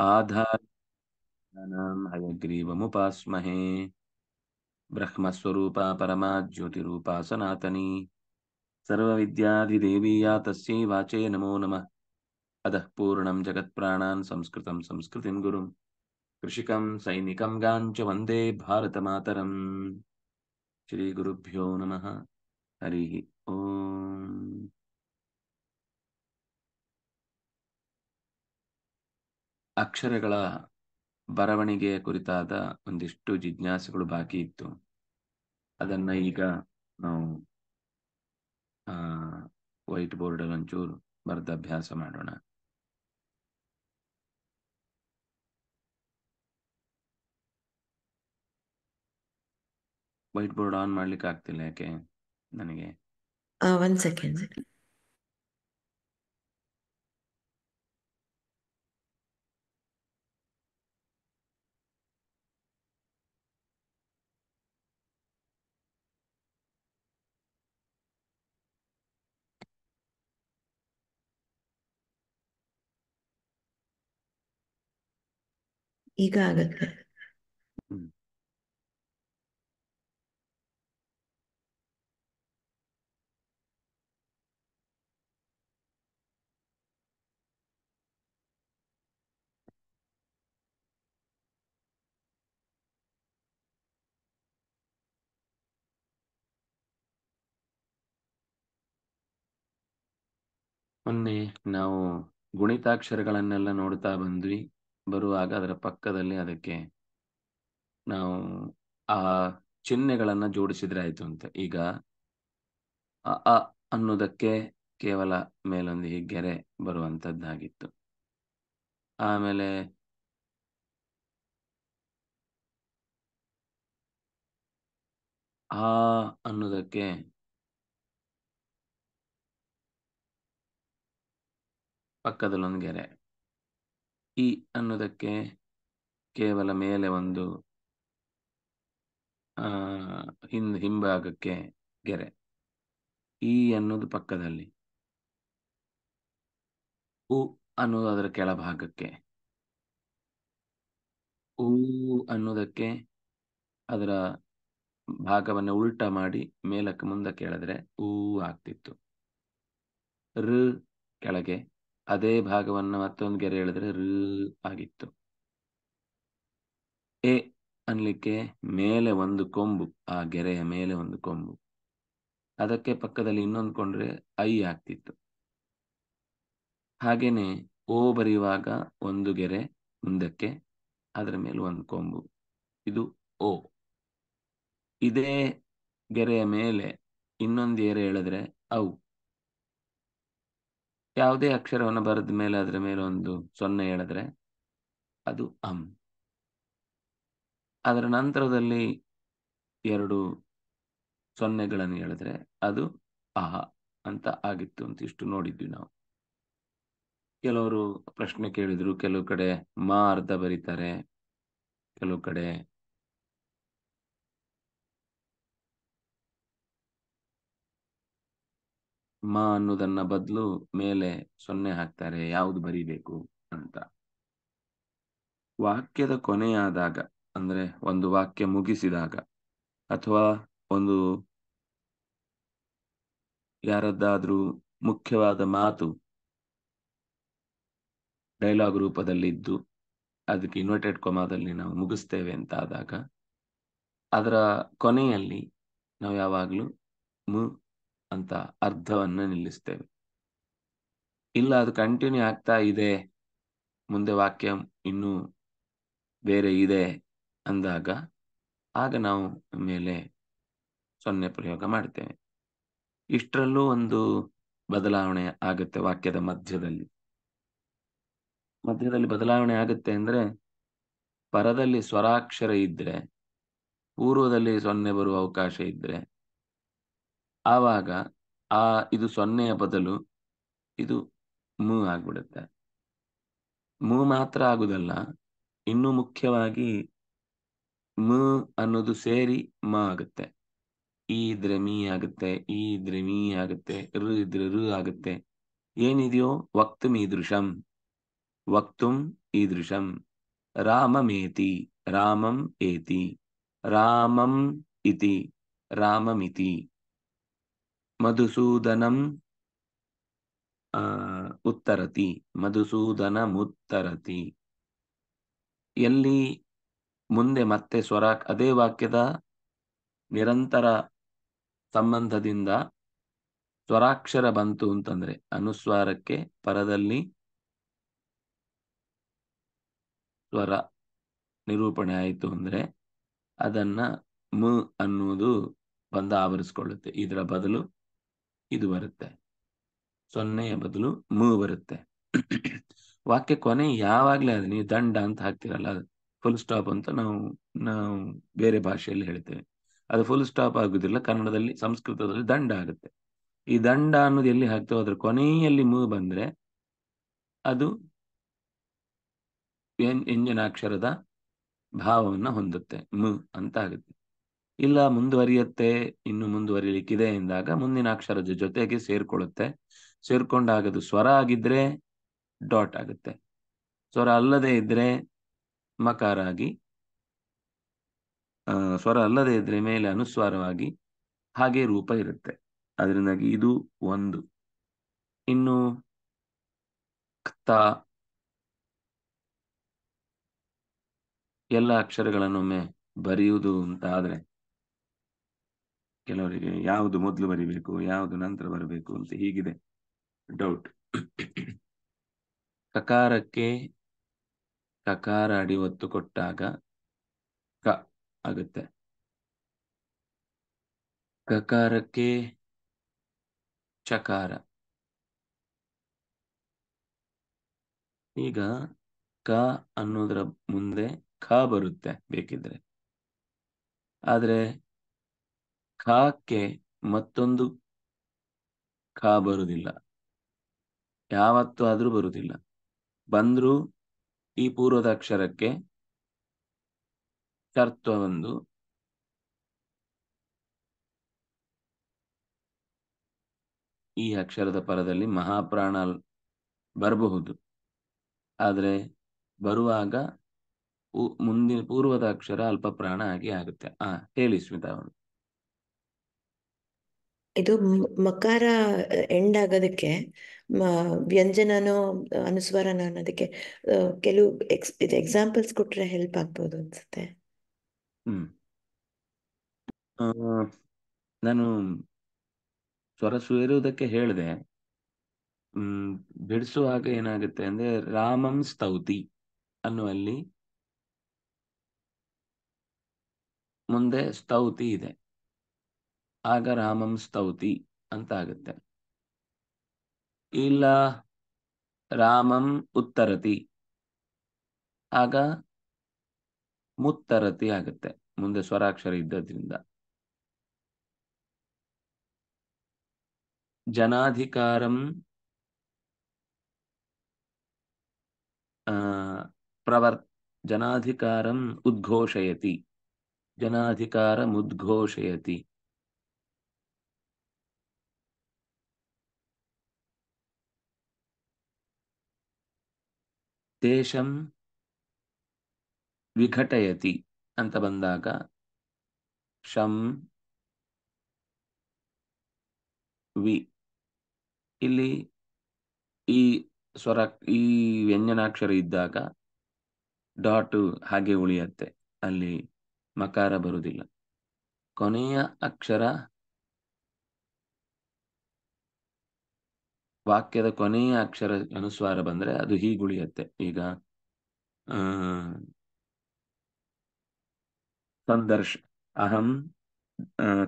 आधारम् हयग्रीवमुपास्महे ब्रह्मस्वरूपा परमा ज्योतिरूपा सनातनी सर्वविद्याधिदेवीया तस्यै वाचे नमो नम अधः पूर्णं जगत्प्राणान् संस्कृतं संस्कृतिं गुरुं कृषिकं सैनिकं गाञ्च वन्दे भारतमातरम् श्रीगुरुभ्यो नमः हरिः ओम् ಅಕ್ಷರಗಳ ಬರವಣಿಗೆಯ ಕುರಿತಾದ ಒಂದಿಷ್ಟು ಜಿಜ್ಞಾಸೆಗಳು ಬಾಕಿ ಇತ್ತು ಅದನ್ನ ಈಗ ನಾವು ವೈಟ್ ಬೋರ್ಡ್ ಅಲ್ಲಿ ಒಂಚೂರು ಬರೆದ ಅಭ್ಯಾಸ ಮಾಡೋಣ ವೈಟ್ ಬೋರ್ಡ್ ಆನ್ ಮಾಡ್ಲಿಕ್ಕೆ ಆಗ್ತಿಲ್ಲ ಯಾಕೆ ನನಗೆ ಸೆಕೆಂಡ್ ಈಗ ಆಗತ್ತೆ ಮೊನ್ನೆ ನಾವು ಗುಣಿತಾಕ್ಷರಗಳನ್ನೆಲ್ಲ ನೋಡ್ತಾ ಬಂದ್ವಿ ಬರುವಾಗ ಅದರ ಪಕ್ಕದಲ್ಲಿ ಅದಕ್ಕೆ ನಾವು ಆ ಚಿಹ್ನೆಗಳನ್ನ ಜೋಡಿಸಿದ್ರೆ ಆಯ್ತು ಅಂತ ಈಗ ಅ ಅನ್ನೋದಕ್ಕೆ ಕೇವಲ ಮೇಲೊಂದು ಈ ಗೆರೆ ಬರುವಂತದ್ದಾಗಿತ್ತು ಆಮೇಲೆ ಆ ಅನ್ನೋದಕ್ಕೆ ಪಕ್ಕದಲ್ಲೊಂದು ಗೆರೆ ಇ ಅನ್ನೋದಕ್ಕೆ ಕೇವಲ ಮೇಲೆ ಒಂದು ಹಿಂ ಹಿಂಭಾಗಕ್ಕೆ ಗೆರೆ ಇ ಅನ್ನೋದು ಪಕ್ಕದಲ್ಲಿ ಉ ಅನ್ನೋದು ಅದರ ಕೆಳಭಾಗಕ್ಕೆ ಉ ಅನ್ನೋದಕ್ಕೆ ಅದರ ಭಾಗವನ್ನು ಉಲ್ಟಾ ಮಾಡಿ ಮೇಲಕ್ಕೆ ಮುಂದಕ್ಕೆ ಎಳೆದ್ರೆ ಊ ಆಗ್ತಿತ್ತು ಋ ಕೆಳಗೆ ಅದೇ ಭಾಗವನ್ನು ಮತ್ತೊಂದು ಗೆರೆ ಎಳೆದ್ರೆ ರ ಆಗಿತ್ತು ಎ ಅನ್ಲಿಕ್ಕೆ ಮೇಲೆ ಒಂದು ಕೊಂಬು ಆ ಗೆರೆಯ ಮೇಲೆ ಒಂದು ಕೊಂಬು ಅದಕ್ಕೆ ಪಕ್ಕದಲ್ಲಿ ಇನ್ನೊಂದು ಕೊಂಡ್ರೆ ಐ ಆಗ್ತಿತ್ತು ಹಾಗೇನೆ ಓ ಬರೆಯುವಾಗ ಒಂದು ಗೆರೆ ಮುಂದಕ್ಕೆ ಅದರ ಮೇಲೆ ಒಂದು ಕೊಂಬು ಇದು ಓ ಇದೇ ಗೆರೆಯ ಮೇಲೆ ಇನ್ನೊಂದು ಎರೆ ಹೇಳಿದ್ರೆ ಅವು ಯಾವುದೇ ಅಕ್ಷರವನ್ನು ಬರೆದ ಮೇಲೆ ಅದರ ಮೇಲೆ ಒಂದು ಸೊನ್ನೆ ಹೇಳಿದ್ರೆ ಅದು ಅಂ ಅದರ ನಂತರದಲ್ಲಿ ಎರಡು ಸೊನ್ನೆಗಳನ್ನು ಹೇಳಿದ್ರೆ ಅದು ಅಹ ಅಂತ ಆಗಿತ್ತು ಅಂತ ಇಷ್ಟು ನೋಡಿದ್ವಿ ನಾವು ಕೆಲವರು ಪ್ರಶ್ನೆ ಕೇಳಿದ್ರು ಕೆಲವು ಕಡೆ ಮಾ ಅರ್ಧ ಬರೀತಾರೆ ಕೆಲವು ಕಡೆ ಮ ಅನ್ನೋದನ್ನ ಬದಲು ಮೇಲೆ ಸೊನ್ನೆ ಹಾಕ್ತಾರೆ ಯಾವ್ದು ಬರಿಬೇಕು ಅಂತ ವಾಕ್ಯದ ಕೊನೆಯಾದಾಗ ಅಂದ್ರೆ ಒಂದು ವಾಕ್ಯ ಮುಗಿಸಿದಾಗ ಅಥವಾ ಒಂದು ಯಾರದ್ದಾದ್ರೂ ಮುಖ್ಯವಾದ ಮಾತು ಡೈಲಾಗ್ ರೂಪದಲ್ಲಿ ಇದ್ದು ಅದಕ್ಕೆ ಇನ್ವರ್ಟೆಡ್ ಕೊಮಾದಲ್ಲಿ ನಾವು ಮುಗಿಸ್ತೇವೆ ಅಂತ ಆದಾಗ ಅದರ ಕೊನೆಯಲ್ಲಿ ನಾವು ಯಾವಾಗಲೂ ಮು ಅಂತ ಅರ್ಧವನ್ನು ನಿಲ್ಲಿಸ್ತೇವೆ ಇಲ್ಲ ಅದು ಕಂಟಿನ್ಯೂ ಆಗ್ತಾ ಇದೆ ಮುಂದೆ ವಾಕ್ಯ ಇನ್ನೂ ಬೇರೆ ಇದೆ ಅಂದಾಗ ಆಗ ನಾವು ಮೇಲೆ ಸೊನ್ನೆ ಪ್ರಯೋಗ ಮಾಡ್ತೇವೆ ಇಷ್ಟರಲ್ಲೂ ಒಂದು ಬದಲಾವಣೆ ಆಗುತ್ತೆ ವಾಕ್ಯದ ಮಧ್ಯದಲ್ಲಿ ಮಧ್ಯದಲ್ಲಿ ಬದಲಾವಣೆ ಆಗುತ್ತೆ ಅಂದರೆ ಪರದಲ್ಲಿ ಸ್ವರಾಕ್ಷರ ಇದ್ರೆ ಪೂರ್ವದಲ್ಲಿ ಸೊನ್ನೆ ಬರುವ ಅವಕಾಶ ಇದ್ರೆ ಆವಾಗ ಆ ಇದು ಸೊನ್ನೆಯ ಬದಲು ಇದು ಮೂ ಆಗ್ಬಿಡುತ್ತೆ ಮೂ ಮಾತ್ರ ಆಗುದಲ್ಲ ಇನ್ನು ಮುಖ್ಯವಾಗಿ ಮ ಅನ್ನೋದು ಸೇರಿ ಮ ಆಗುತ್ತೆ ಈ ಇದ್ರೆ ಮೀ ಆಗುತ್ತೆ ಈ ಇದ್ರೆ ಮೀ ಆಗುತ್ತೆ ರು ಇದ್ರೆ ರು ಆಗುತ್ತೆ ಏನಿದೆಯೋ ವಕ್ತುಂ ಈದೃಶಂ ಈ ಈದೃಶಂ ರಾಮಮೇತಿ ರಾಮಂ ಏತಿ ರಾಮಂ ಇತಿ ರಾಮಮಿತಿ ಮಧುಸೂದನಂ ಉತ್ತರತಿ ಮಧುಸೂದನ ಮುತ್ತರತಿ ಎಲ್ಲಿ ಮುಂದೆ ಮತ್ತೆ ಸ್ವರ ಅದೇ ವಾಕ್ಯದ ನಿರಂತರ ಸಂಬಂಧದಿಂದ ಸ್ವರಾಕ್ಷರ ಬಂತು ಅಂತಂದ್ರೆ ಅನುಸ್ವಾರಕ್ಕೆ ಪರದಲ್ಲಿ ಸ್ವರ ನಿರೂಪಣೆ ಆಯಿತು ಅಂದ್ರೆ ಅದನ್ನ ಮು ಅನ್ನುವುದು ಬಂದ ಆವರಿಸಿಕೊಳ್ಳುತ್ತೆ ಇದರ ಬದಲು ಇದು ಬರುತ್ತೆ ಸೊನ್ನೆಯ ಬದಲು ಮೂ ಬರುತ್ತೆ ವಾಕ್ಯ ಕೊನೆ ಯಾವಾಗ್ಲೇ ಅದು ನೀವು ದಂಡ ಅಂತ ಹಾಕ್ತಿರಲ್ಲ ಫುಲ್ ಸ್ಟಾಪ್ ಅಂತ ನಾವು ನಾವು ಬೇರೆ ಭಾಷೆಯಲ್ಲಿ ಹೇಳ್ತೇವೆ ಅದು ಫುಲ್ ಸ್ಟಾಪ್ ಆಗುದಿಲ್ಲ ಕನ್ನಡದಲ್ಲಿ ಸಂಸ್ಕೃತದಲ್ಲಿ ದಂಡ ಆಗುತ್ತೆ ಈ ದಂಡ ಅನ್ನೋದು ಎಲ್ಲಿ ಹಾಕ್ತೇವೆ ಅದ್ರ ಕೊನೆಯಲ್ಲಿ ಮೂ ಬಂದ್ರೆ ಅದು ವ್ಯಂಜನಾಕ್ಷರದ ಭಾವವನ್ನ ಹೊಂದುತ್ತೆ ಮು ಅಂತ ಆಗುತ್ತೆ ಇಲ್ಲ ಮುಂದುವರಿಯುತ್ತೆ ಇನ್ನು ಮುಂದುವರಿಲಿಕ್ಕಿದೆ ಎಂದಾಗ ಮುಂದಿನ ಅಕ್ಷರದ ಜೊತೆಗೆ ಸೇರ್ಕೊಳ್ಳುತ್ತೆ ಸೇರ್ಕೊಂಡಾಗ ಅದು ಸ್ವರ ಆಗಿದ್ರೆ ಡಾಟ್ ಆಗುತ್ತೆ ಸ್ವರ ಅಲ್ಲದೆ ಇದ್ರೆ ಮಕಾರ ಆಗಿ ಸ್ವರ ಅಲ್ಲದೆ ಇದ್ರೆ ಮೇಲೆ ಅನುಸ್ವಾರವಾಗಿ ಹಾಗೆ ರೂಪ ಇರುತ್ತೆ ಅದರಿಂದಾಗಿ ಇದು ಒಂದು ಇನ್ನು ಕ್ತ ಎಲ್ಲ ಅಕ್ಷರಗಳನ್ನೊಮ್ಮೆ ಬರೆಯುವುದು ಅಂತ ಆದರೆ ಕೆಲವರಿಗೆ ಯಾವುದು ಮೊದಲು ಬರಿಬೇಕು ಯಾವುದು ನಂತರ ಬರಬೇಕು ಅಂತ ಹೀಗಿದೆ ಡೌಟ್ ಕಕಾರಕ್ಕೆ ಕಕಾರ ಅಡಿ ಒತ್ತು ಕೊಟ್ಟಾಗ ಕ ಆಗುತ್ತೆ ಕಕಾರಕ್ಕೆ ಚಕಾರ ಈಗ ಕ ಅನ್ನೋದರ ಮುಂದೆ ಖ ಬರುತ್ತೆ ಬೇಕಿದ್ರೆ ಆದ್ರೆ ಖಕ್ಕೆ ಮತ್ತೊಂದು ಖ ಬರುವುದಿಲ್ಲ ಯಾವತ್ತೂ ಆದರೂ ಬರುವುದಿಲ್ಲ ಬಂದರೂ ಈ ಪೂರ್ವದ ಅಕ್ಷರಕ್ಕೆ ಕರ್ತ್ವ ಒಂದು ಈ ಅಕ್ಷರದ ಪರದಲ್ಲಿ ಮಹಾಪ್ರಾಣ ಬರಬಹುದು ಆದರೆ ಬರುವಾಗ ಮುಂದಿನ ಪೂರ್ವದ ಅಕ್ಷರ ಅಲ್ಪ ಪ್ರಾಣ ಆಗಿ ಆಗುತ್ತೆ ಆ ಹೇಳಿ ಸ್ಮಿತಾ ಅವನು ಇದು ಮಕಾರ ಎಂಡ್ ಆಗೋದಕ್ಕೆ ವ್ಯಂಜನನೋ ಅನುಸ್ವಾರನ ಅನ್ನೋದಕ್ಕೆ ಕೆಲವು ಎಕ್ಸ್ ಇದು ಎಕ್ಸಾಂಪಲ್ಸ್ ಕೊಟ್ರೆ ಹೆಲ್ಪ್ ಆಗ್ಬೋದು ಅನ್ಸುತ್ತೆ ನಾನು ಸ್ವರ ಹ್ಮ್ ಹೇಳಿದೆ ಬಿಡಿಸುವಾಗ ಏನಾಗುತ್ತೆ ಅಂದ್ರೆ ರಾಮಂ ಸ್ತೌತಿ ಅನ್ನುವಲ್ಲಿ ಮುಂದೆ ಸ್ತೌತಿ ಇದೆ ಆಗ ರಾಮಂ ಸ್ತೌತಿ ಅಂತ ಆಗುತ್ತೆ ಇಲ್ಲ ರಾಮಂ ಉತ್ತರತಿ ಆಗ ಮುತ್ತರತಿ ಆಗುತ್ತೆ ಮುಂದೆ ಸ್ವರಾಕ್ಷರ ಇದ್ದದ್ರಿಂದ ಜನಾಧಿಕಾರಂ ಪ್ರವರ್ ಜನಾಧಿಕಾರಂ ಉದ್ಘೋಷಯತಿ ಜನಾಧಿಕಾರ ಉದ್ಘೋಷಯತಿ ದೇಶಂ ವಿಘಟಯತಿ ಅಂತ ಬಂದಾಗ ಶಂ ವಿ ಇಲ್ಲಿ ಈ ಸ್ವರ ಈ ವ್ಯಂಜನಾಕ್ಷರ ಇದ್ದಾಗ ಡಾಟು ಹಾಗೆ ಉಳಿಯತ್ತೆ ಅಲ್ಲಿ ಮಕಾರ ಬರುವುದಿಲ್ಲ ಕೊನೆಯ ಅಕ್ಷರ ವಾಕ್ಯದ ಕೊನೆಯ ಅಕ್ಷರ ಅನುಸ್ವಾರ ಬಂದ್ರೆ ಅದು ಹೀಗುಳಿಯತ್ತೆ ಈಗ ಸಂದರ್ಶ ಅಹಂ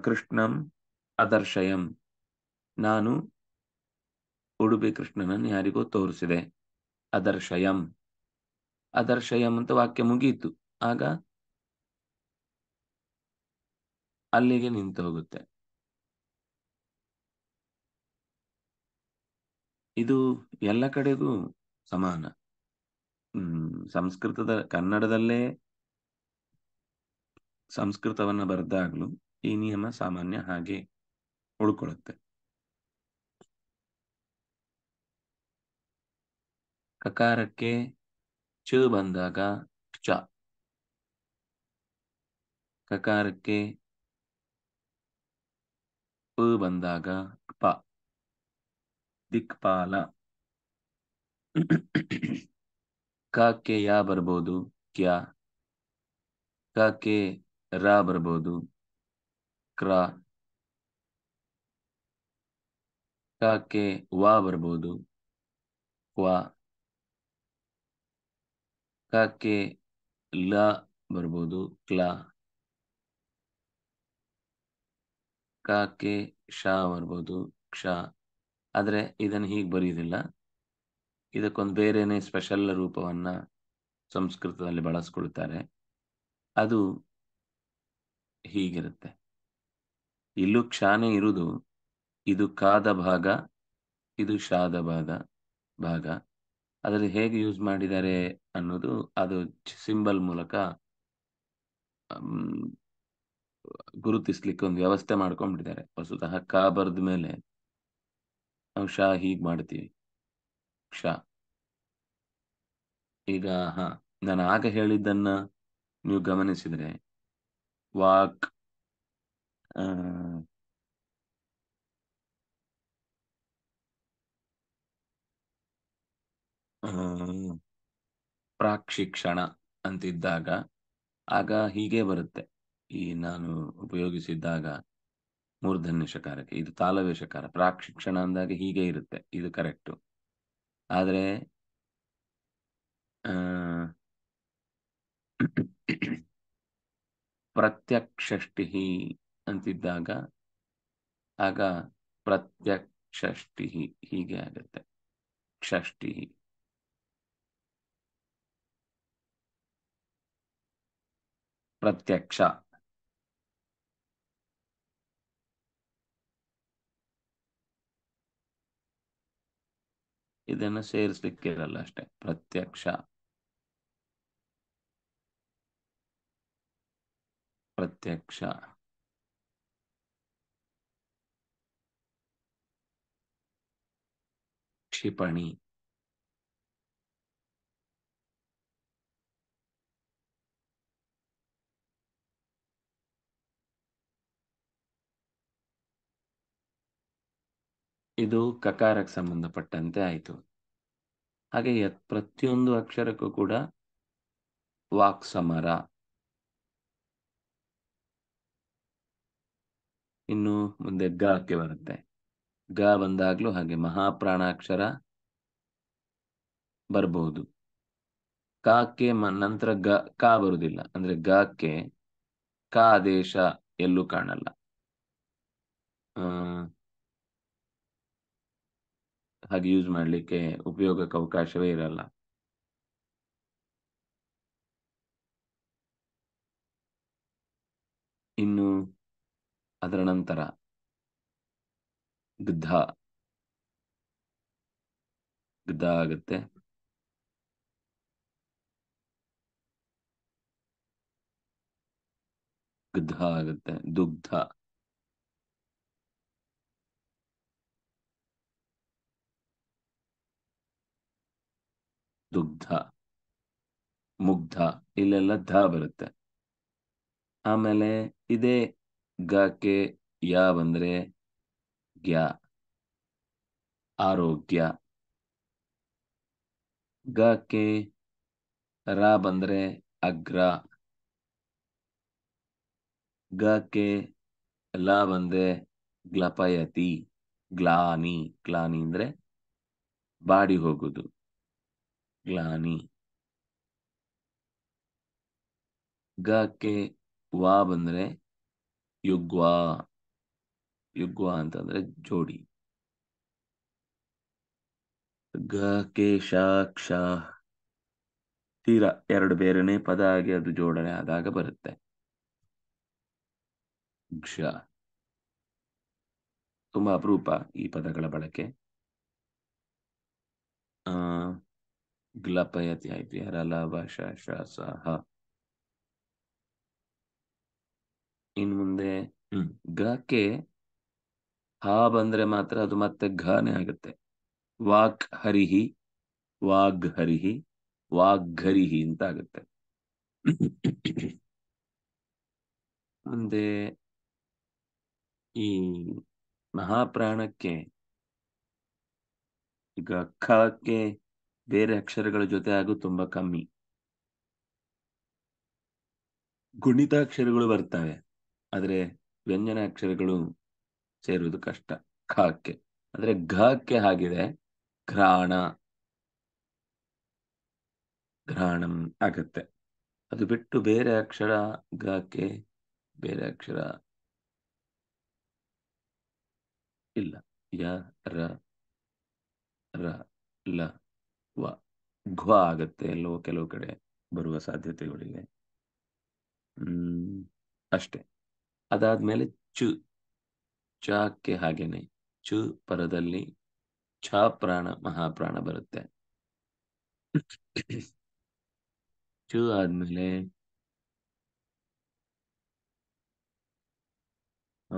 ಕೃಷ್ಣಂ ಅದರ್ಶಯಂ ನಾನು ಉಡುಪಿ ಕೃಷ್ಣನನ್ನು ಯಾರಿಗೂ ತೋರಿಸಿದೆ ಅದರ್ಶಯಂ ಅದರ್ಶಯಂ ಅಂತ ವಾಕ್ಯ ಮುಗಿಯಿತು ಆಗ ಅಲ್ಲಿಗೆ ನಿಂತು ಹೋಗುತ್ತೆ ಇದು ಎಲ್ಲ ಕಡೆಗೂ ಸಮಾನ ಸಂಸ್ಕೃತದ ಕನ್ನಡದಲ್ಲೇ ಸಂಸ್ಕೃತವನ್ನ ಬರೆದಾಗ್ಲೂ ಈ ನಿಯಮ ಸಾಮಾನ್ಯ ಹಾಗೆ ಉಳ್ಕೊಳ್ಳುತ್ತೆ ಕಕಾರಕ್ಕೆ ಚ ಬಂದಾಗ ಚ ಕಕಾರಕ್ಕೆ ಪ ಬಂದಾಗ ಪ ದಿಕ್ಪಾಲ ಕಕ್ಕೆ ಯಾ ಬರ್ಬೋದು ಕ್ಯಾ ಕಕ್ಕೆ ರ ಬರ್ಬೋದು ಕ್ರ ಕಕ್ಕೆ ವಾ ಬರ್ಬೋದು ಕ್ವಾ ಕಕ್ಕೆ ಲ ಬರ್ಬೋದು ಕ್ಲಾ ಕಾಕೆ ಶಾ ಬರ್ಬೋದು ಕ್ಷ ಆದರೆ ಇದನ್ನು ಹೀಗೆ ಬರೆಯುವುದಿಲ್ಲ ಇದಕ್ಕೊಂದು ಬೇರೆನೇ ಸ್ಪೆಷಲ್ ರೂಪವನ್ನ ಸಂಸ್ಕೃತದಲ್ಲಿ ಬಳಸ್ಕೊಳ್ತಾರೆ ಅದು ಹೀಗಿರುತ್ತೆ ಇಲ್ಲೂ ಕ್ಷಾನೆ ಇರುವುದು ಇದು ಕಾದ ಭಾಗ ಇದು ಶಾದ ಭಾಗ ಭಾಗ ಅದರಲ್ಲಿ ಹೇಗೆ ಯೂಸ್ ಮಾಡಿದ್ದಾರೆ ಅನ್ನೋದು ಅದು ಸಿಂಬಲ್ ಮೂಲಕ ಗುರುತಿಸ್ಲಿಕ್ಕೆ ಒಂದು ವ್ಯವಸ್ಥೆ ಮಾಡ್ಕೊಂಡ್ಬಿಟ್ಟಿದ್ದಾರೆ ವಸ್ತುತಃ ಕಾ ಬರೆದ ಮೇಲೆ ನಾವು ಶ ಹೀಗ್ ಮಾಡ್ತೀವಿ ಕ್ಷ ಈಗ ಹಾ ನಾನು ಆಗ ಹೇಳಿದ್ದನ್ನ ನೀವು ಗಮನಿಸಿದ್ರೆ ವಾಕ್ ಪ್ರಾಕ್ಷಿಕ್ಷಣ ಅಂತಿದ್ದಾಗ ಆಗ ಹೀಗೆ ಬರುತ್ತೆ ಈ ನಾನು ಉಪಯೋಗಿಸಿದ್ದಾಗ ಮೂರ್ಧನ್ಯ ಶಕಾರಕ್ಕೆ ಇದು ತಾಲವೇ ಶಕಾರ ಪ್ರಾಕ್ ಶಿಕ್ಷಣ ಅಂದಾಗ ಹೀಗೆ ಇರುತ್ತೆ ಇದು ಕರೆಕ್ಟು ಆದರೆ ಪ್ರತ್ಯಕ್ಷಷ್ಟಿ ಅಂತಿದ್ದಾಗ ಆಗ ಪ್ರತ್ಯಕ್ಷಷ್ಟಿ ಹೀಗೆ ಆಗುತ್ತೆ ಷಷ್ಟಿ ಪ್ರತ್ಯಕ್ಷ ಇದನ್ನು ಸೇರಿಸ್ಲಿಕ್ಕೆ ಇರಲ್ಲ ಅಷ್ಟೆ ಪ್ರತ್ಯಕ್ಷ ಪ್ರತ್ಯಕ್ಷ ಕ್ಷಿಪಣಿ ಇದು ಕಕಾರಕ್ಕೆ ಸಂಬಂಧಪಟ್ಟಂತೆ ಆಯಿತು ಹಾಗೆ ಪ್ರತಿಯೊಂದು ಅಕ್ಷರಕ್ಕೂ ಕೂಡ ವಾಕ್ ಸಮರ ಇನ್ನು ಮುಂದೆ ಗಕ್ಕೆ ಬರುತ್ತೆ ಗ ಬಂದಾಗ್ಲೂ ಹಾಗೆ ಮಹಾಪ್ರಾಣಾಕ್ಷರ ಬರಬಹುದು ಕಾಕ್ಕೆ ನಂತರ ಗ ಕ ಬರುವುದಿಲ್ಲ ಅಂದ್ರೆ ಗಕ್ಕೆ ಕ ದೇಶ ಎಲ್ಲೂ ಕಾಣಲ್ಲ ಹಾಗೆ ಯೂಸ್ ಮಾಡಲಿಕ್ಕೆ ಉಪಯೋಗಕ್ಕೆ ಅವಕಾಶವೇ ಇರಲ್ಲ ಇನ್ನು ಅದರ ನಂತರ ಗುದ್ಧ ಗದ್ದ ಆಗುತ್ತೆ ಗದ್ದ ಆಗುತ್ತೆ ದುಗ್ಧ ದುಗ್ಧ ಮುಗ್ಧ ಇಲ್ಲೆಲ್ಲ ಧ ಬರುತ್ತೆ ಆಮೇಲೆ ಇದೇ ಗಕ್ಕೆ ಯಾ ಬಂದ್ರೆ ಗ್ಯ ಆರೋಗ್ಯ ಗಕ್ಕೆ ರ ಬಂದ್ರೆ ಅಗ್ರ ಗಕ್ಕೆ ಲ ಬಂದ್ರೆ ಗ್ಲಪಯತಿ ಗ್ಲಾನಿ ಗ್ಲಾನಿ ಅಂದ್ರೆ ಬಾಡಿ ಹೋಗುದು ಗ್ಲಾನಿ ಗಕ್ಕೆ ವಾ ಬಂದ್ರೆ ಯುಗ್ವಾ ಯುಗ್ವಾ ಅಂತಂದ್ರೆ ಜೋಡಿ ಗ ಕೆ ಕ್ಷ ತೀರ ಎರಡು ಬೇರೆನೇ ಪದ ಆಗಿ ಅದು ಜೋಡಣೆ ಆದಾಗ ಬರುತ್ತೆ ಕ್ಷ ತುಂಬಾ ಅಪರೂಪ ಈ ಪದಗಳ ಬಳಕೆ ಆ ಗ್ಲಪಯತಿ ಐತಿ ಹರಲಾಭ ಶಾಸ ಇನ್ ಮುಂದೆ ಗಕ್ಕೆ ಹಾ ಬಂದ್ರೆ ಮಾತ್ರ ಅದು ಮತ್ತೆ ಘಾನೆ ಆಗುತ್ತೆ ವಾಕ್ ಹರಿಹಿ ವಾಗ್ ಹರಿಹಿ ವಾಗ್ಹರಿಹಿ ಅಂತ ಆಗುತ್ತೆ ಮುಂದೆ ಈ ಮಹಾಪ್ರಾಣಕ್ಕೆ ಈಗ ಖಕ್ಕೆ ಬೇರೆ ಅಕ್ಷರಗಳ ಜೊತೆ ಹಾಗೂ ತುಂಬಾ ಕಮ್ಮಿ ಅಕ್ಷರಗಳು ಬರ್ತವೆ ಆದರೆ ವ್ಯಂಜನ ಅಕ್ಷರಗಳು ಸೇರುವುದು ಕಷ್ಟ ಘಕ್ಕೆ ಅಂದ್ರೆ ಘಕ್ಕೆ ಆಗಿದೆ ಘ್ರಾಣ ಘ್ರಾಣ ಆಗತ್ತೆ ಅದು ಬಿಟ್ಟು ಬೇರೆ ಅಕ್ಷರ ಘಕ್ಕೆ ಬೇರೆ ಅಕ್ಷರ ಇಲ್ಲ ಯ ರ ರ ಲ ಅಥವಾ ಆಗುತ್ತೆ ಆಗತ್ತೆ ಎಲ್ಲೋ ಕೆಲವು ಕಡೆ ಬರುವ ಸಾಧ್ಯತೆಗಳಿವೆ ಹ್ಮ್ ಅಷ್ಟೆ ಅದಾದ್ಮೇಲೆ ಚು ಚಾಕ್ಕೆ ಹಾಗೇನೆ ಚು ಪರದಲ್ಲಿ ಛ ಪ್ರಾಣ ಮಹಾಪ್ರಾಣ ಬರುತ್ತೆ ಚು ಆದ್ಮೇಲೆ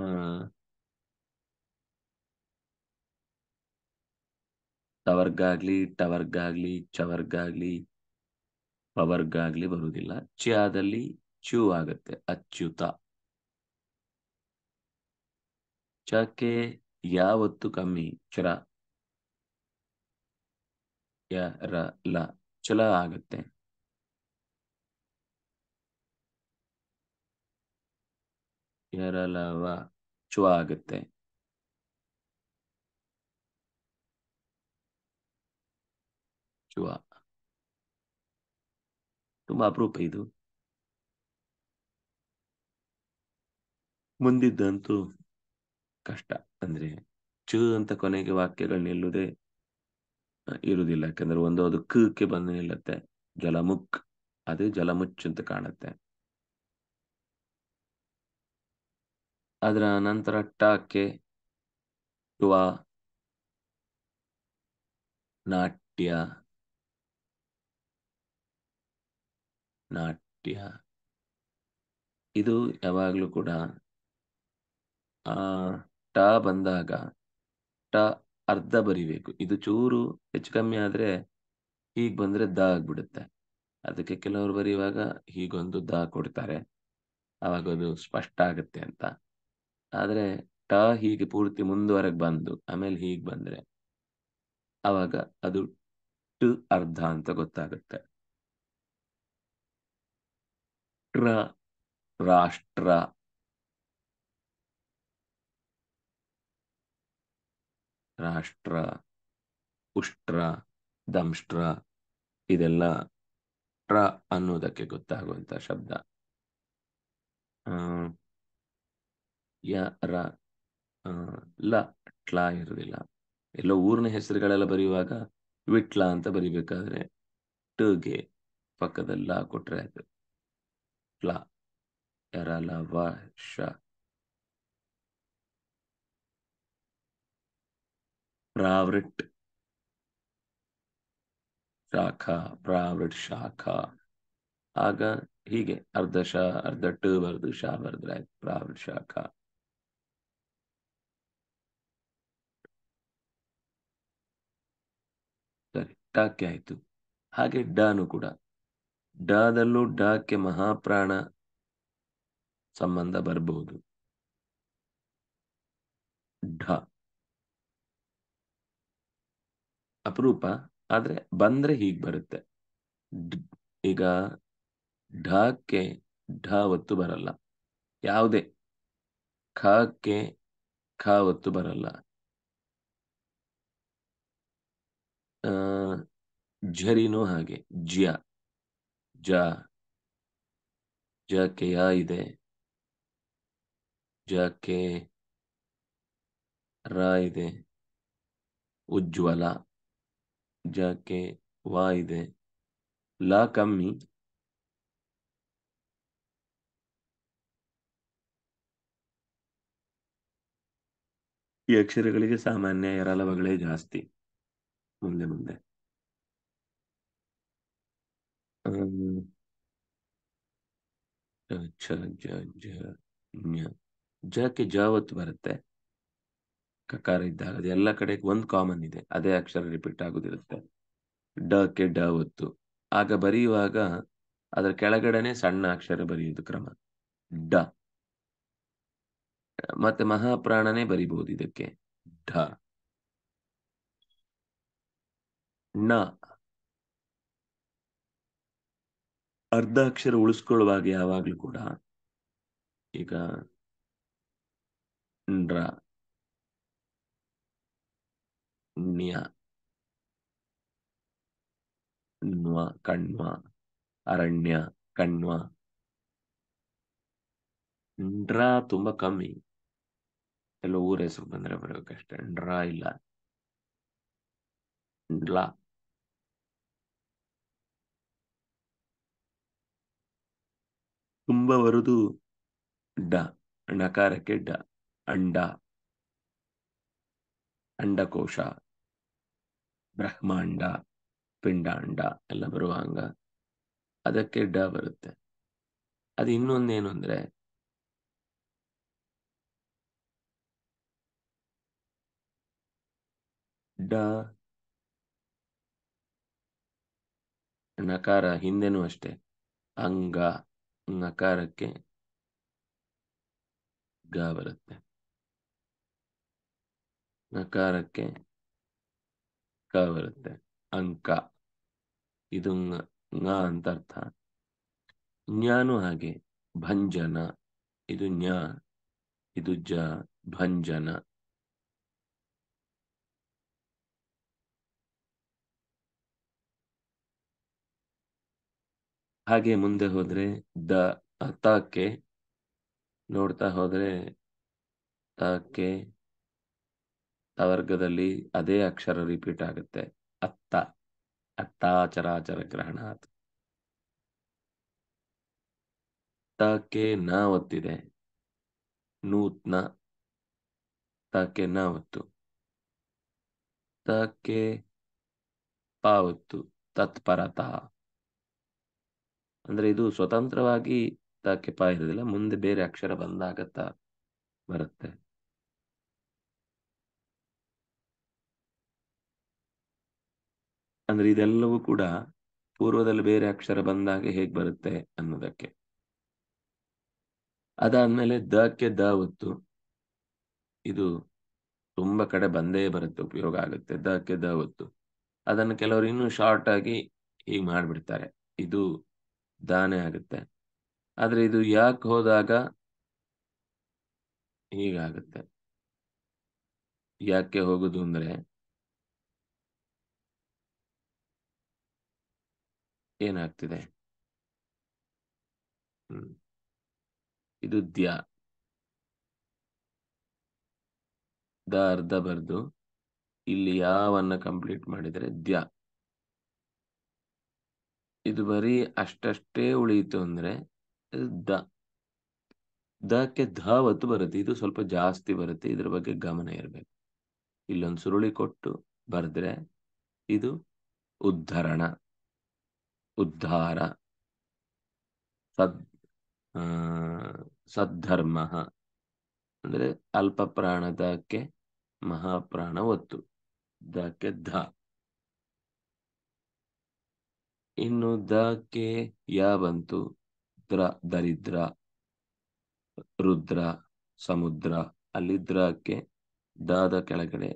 ಆ ಟವರ್ಗಾಗ್ಲಿ ಟವರ್ಗಾಗ್ಲಿ ಚವರ್ಗಾಗ್ಲಿ ಪವರ್ಗಾಗ್ಲಿ ಬರುವುದಿಲ್ಲ ಚಾದಲ್ಲಿ ಚೂ ಆಗುತ್ತೆ ಅಚ್ಯುತ ಚಕ್ಕೆ ಯಾವತ್ತು ಕಮ್ಮಿ ಚರ ರ ಲ ಚಲ ಆಗತ್ತೆ ಎರಲವ ಚುವ ಆಗುತ್ತೆ ಶಿವ ತುಂಬಾ ಅಪರೂಪ ಇದು ಮುಂದಿದ್ದಂತೂ ಕಷ್ಟ ಅಂದ್ರೆ ಚು ಅಂತ ಕೊನೆಗೆ ವಾಕ್ಯಗಳು ನಿಲ್ಲುವುದೇ ಇರುವುದಿಲ್ಲ ಯಾಕಂದ್ರೆ ಒಂದು ಅದು ಕಕ್ಕೆ ಬಂದು ನಿಲ್ಲತ್ತೆ ಜಲಮುಕ್ ಅದು ಜಲಮುಚ್ ಅಂತ ಕಾಣುತ್ತೆ ಅದರ ನಂತರ ಟಾಕೆ ಯುವ ನಾಟ್ಯ ನಾಟ್ಯ ಇದು ಯಾವಾಗಲೂ ಕೂಡ ಆ ಟ ಬಂದಾಗ ಟ ಅರ್ಧ ಬರಿಬೇಕು ಇದು ಚೂರು ಹೆಚ್ಚು ಕಮ್ಮಿ ಆದರೆ ಹೀಗೆ ಬಂದರೆ ದ ಆಗ್ಬಿಡುತ್ತೆ ಅದಕ್ಕೆ ಕೆಲವರು ಬರೆಯುವಾಗ ಹೀಗೊಂದು ದ ಕೊಡ್ತಾರೆ ಆವಾಗ ಅದು ಸ್ಪಷ್ಟ ಆಗುತ್ತೆ ಅಂತ ಆದರೆ ಟ ಹೀಗೆ ಪೂರ್ತಿ ಮುಂದುವರೆಗೆ ಬಂದು ಆಮೇಲೆ ಹೀಗೆ ಬಂದರೆ ಆವಾಗ ಅದು ಟ ಅರ್ಧ ಅಂತ ಗೊತ್ತಾಗುತ್ತೆ ರಾಷ್ಟ್ರ ರಾಷ್ಟ್ರ ರಾಷ್ಟ್ರ ಉಷ್ಟ್ರ ದಂಷ್ಟ್ರ ಇದೆಲ್ಲ ಟ್ರ ಅನ್ನೋದಕ್ಕೆ ಗೊತ್ತಾಗುವಂತ ಶಬ್ದ ಯ ರ ಲ ಟ್ಲ ಇರೋದಿಲ್ಲ ಎಲ್ಲ ಊರಿನ ಹೆಸರುಗಳೆಲ್ಲ ಬರೆಯುವಾಗ ವಿಟ್ಲ ಅಂತ ಬರಿಬೇಕಾದ್ರೆ ಟಗೆ ಪಕ್ಕದಲ್ಲ ಕೊಟ್ರೆ ಆಯ್ತು ಪ್ಲ ಶ ಪ್ರಾವೃಟ್ ಶಾಖಾ ಪ್ರಾವೃಟ್ ಶಾಖಾ ಆಗ ಹೀಗೆ ಅರ್ಧ ಶ ಅರ್ಧ ಟ ಬರ್ದು ಶಾ ಬರೆದ್ರೆ ಆಯ್ತು ಪ್ರಾವೃಟ್ ಶಾಖಾ ಸರಿ ಆಯ್ತು ಹಾಗೆ ಡಾನು ಕೂಡ ಡದಲ್ಲೂ ಡಕ್ಕೆ ಮಹಾಪ್ರಾಣ ಸಂಬಂಧ ಬರಬಹುದು ಢ ಅಪರೂಪ ಆದ್ರೆ ಬಂದ್ರೆ ಹೀಗ್ ಬರುತ್ತೆ ಈಗ ಢಕ್ಕೆ ಢ ಒತ್ತು ಬರಲ್ಲ ಯಾವುದೇ ಖಕ್ಕೆ ಖ ಒತ್ತು ಬರಲ್ಲ ಝರಿನೂ ಹಾಗೆ ಜ್ಯ ಜ ಕೆ ಯ ಇದೆ ಜ ಕೆ ರ ಇದೆ ಉಜ್ವಲ ಜ ಕೆ ವ ಇದೆ ಲ ಕಮ್ಮಿ ಈ ಅಕ್ಷರಗಳಿಗೆ ಸಾಮಾನ್ಯ ಎರಲವಗಳೇ ಜಾಸ್ತಿ ಮುಂದೆ ಮುಂದೆ ಚ ಜ ಜ ಬರುತ್ತೆ ಕಕಾರ ಇದ್ದಾಗ ಎಲ್ಲ ಕಡೆ ಒಂದು ಕಾಮನ್ ಇದೆ ಅದೇ ಅಕ್ಷರ ರಿಪೀಟ್ ಆಗೋದಿರುತ್ತೆ ಕೆ ಡ ಒತ್ತು ಆಗ ಬರೆಯುವಾಗ ಅದರ ಕೆಳಗಡೆನೆ ಸಣ್ಣ ಅಕ್ಷರ ಬರೆಯುವುದು ಕ್ರಮ ಡ ಮತ್ತೆ ಮಹಾಪ್ರಾಣನೇ ಬರಿಬಹುದು ಇದಕ್ಕೆ ಡ ಅರ್ಧ ಅಕ್ಷರ ಉಳಿಸ್ಕೊಳ್ಳುವಾಗ ಯಾವಾಗ್ಲೂ ಕೂಡ ಈಗ ನ್ರ ನ್ಯ ನ್ವ ಕಣ್ವ ಅರಣ್ಯ ಕಣ್ವ ನ್ರ ತುಂಬಾ ಕಮ್ಮಿ ಎಲ್ಲ ಊರ ಹೆಸರು ಬಂದ್ರೆ ಬರಬೇಕಷ್ಟೇ ನ್ರ ಇಲ್ಲ ತುಂಬ ಬರುದು ಡ ನಕಾರಕ್ಕೆ ಡ ಅಂಡ ಅಂಡಕೋಶ ಬ್ರಹ್ಮಾಂಡ ಪಿಂಡಾಂಡ ಎಲ್ಲ ಬರುವ ಅಂಗ ಅದಕ್ಕೆ ಡ ಬರುತ್ತೆ ಅದು ಇನ್ನೊಂದೇನು ಅಂದ್ರೆ ಡ ನಕಾರ ಹಿಂದೆನೂ ಅಷ್ಟೆ ಅಂಗ ನಕಾರಕ್ಕೆ ಗ ಬರುತ್ತೆ ನಕಾರಕ್ಕೆ ಕ ಬರುತ್ತೆ ಅಂಕ ಇದು ಙ ಅಂತ ಅರ್ಥ ಜ್ಞಾನು ಹಾಗೆ ಭಂಜನ ಇದು ನ್ಯಾ ಇದು ಜ ಭಂಜನ ಹಾಗೆ ಮುಂದೆ ಹೋದ್ರೆ ದ ತಾಕ್ಕೆ ನೋಡ್ತಾ ಹೋದರೆ ತಾಕೆ ತವರ್ಗದಲ್ಲಿ ಅದೇ ಅಕ್ಷರ ರಿಪೀಟ್ ಆಗುತ್ತೆ ಅತ್ತ ಅತ್ತಾಚರಾಚರ ಗ್ರಹಣ ಆತು ನ ಒತ್ತಿದೆ ನೂತ್ನ ತಾಕೆ ನ ಒತ್ತು ತಾಕೆ ಪಾವತ್ತು ತತ್ಪರತ ಅಂದ್ರೆ ಇದು ಸ್ವತಂತ್ರವಾಗಿ ಕ್ಕೆ ಪಾ ಮುಂದೆ ಬೇರೆ ಅಕ್ಷರ ಬಂದಾಗ ಬರುತ್ತೆ ಅಂದ್ರೆ ಇದೆಲ್ಲವೂ ಕೂಡ ಪೂರ್ವದಲ್ಲಿ ಬೇರೆ ಅಕ್ಷರ ಬಂದಾಗ ಹೇಗ್ ಬರುತ್ತೆ ಅನ್ನೋದಕ್ಕೆ ಅದಾದ್ಮೇಲೆ ದಕ್ಕೆ ದ ಒತ್ತು ಇದು ತುಂಬಾ ಕಡೆ ಬಂದೇ ಬರುತ್ತೆ ಉಪಯೋಗ ಆಗುತ್ತೆ ದಕ್ಕೆ ದ ಒತ್ತು ಅದನ್ನು ಕೆಲವರು ಇನ್ನೂ ಶಾರ್ಟ್ ಆಗಿ ಹೀಗೆ ಮಾಡಿಬಿಡ್ತಾರೆ ಇದು ದಾನೆ ಆಗುತ್ತೆ ಆದರೆ ಇದು ಯಾಕೆ ಹೋದಾಗ ಹೀಗಾಗುತ್ತೆ ಯಾಕೆ ಹೋಗುದು ಅಂದರೆ ಏನಾಗ್ತಿದೆ ಇದು ದ್ಯಾ ದ ಅರ್ಧ ಬರೆದು ಇಲ್ಲಿ ಯಾವನ್ನ ಕಂಪ್ಲೀಟ್ ಮಾಡಿದರೆ ದ್ಯಾ ಇದು ಬರೀ ಅಷ್ಟಷ್ಟೇ ಉಳಿಯಿತು ಅಂದ್ರೆ ದ ದಕ್ಕೆ ಧ ಒತ್ತು ಬರುತ್ತೆ ಇದು ಸ್ವಲ್ಪ ಜಾಸ್ತಿ ಬರುತ್ತೆ ಇದ್ರ ಬಗ್ಗೆ ಗಮನ ಇರಬೇಕು ಇಲ್ಲೊಂದು ಸುರುಳಿ ಕೊಟ್ಟು ಬರೆದ್ರೆ ಇದು ಉದ್ಧರಣ ಉದ್ಧಾರ ಸದ್ ಸದ್ಧರ್ಮ ಅಂದ್ರೆ ಅಲ್ಪ ಪ್ರಾಣ ದಕ್ಕೆ ಮಹಾಪ್ರಾಣ ಒತ್ತು ದಕ್ಕೆ ಧ ಇನ್ನು ದಕ್ಕೆ ಕೆ ಬಂತು ದ್ರ ದರಿದ್ರ ರುದ್ರ ಸಮುದ್ರ ಅಲ್ಲಿ ದ್ರಕ್ಕೆ ದಾದ ಕೆಳಗಡೆ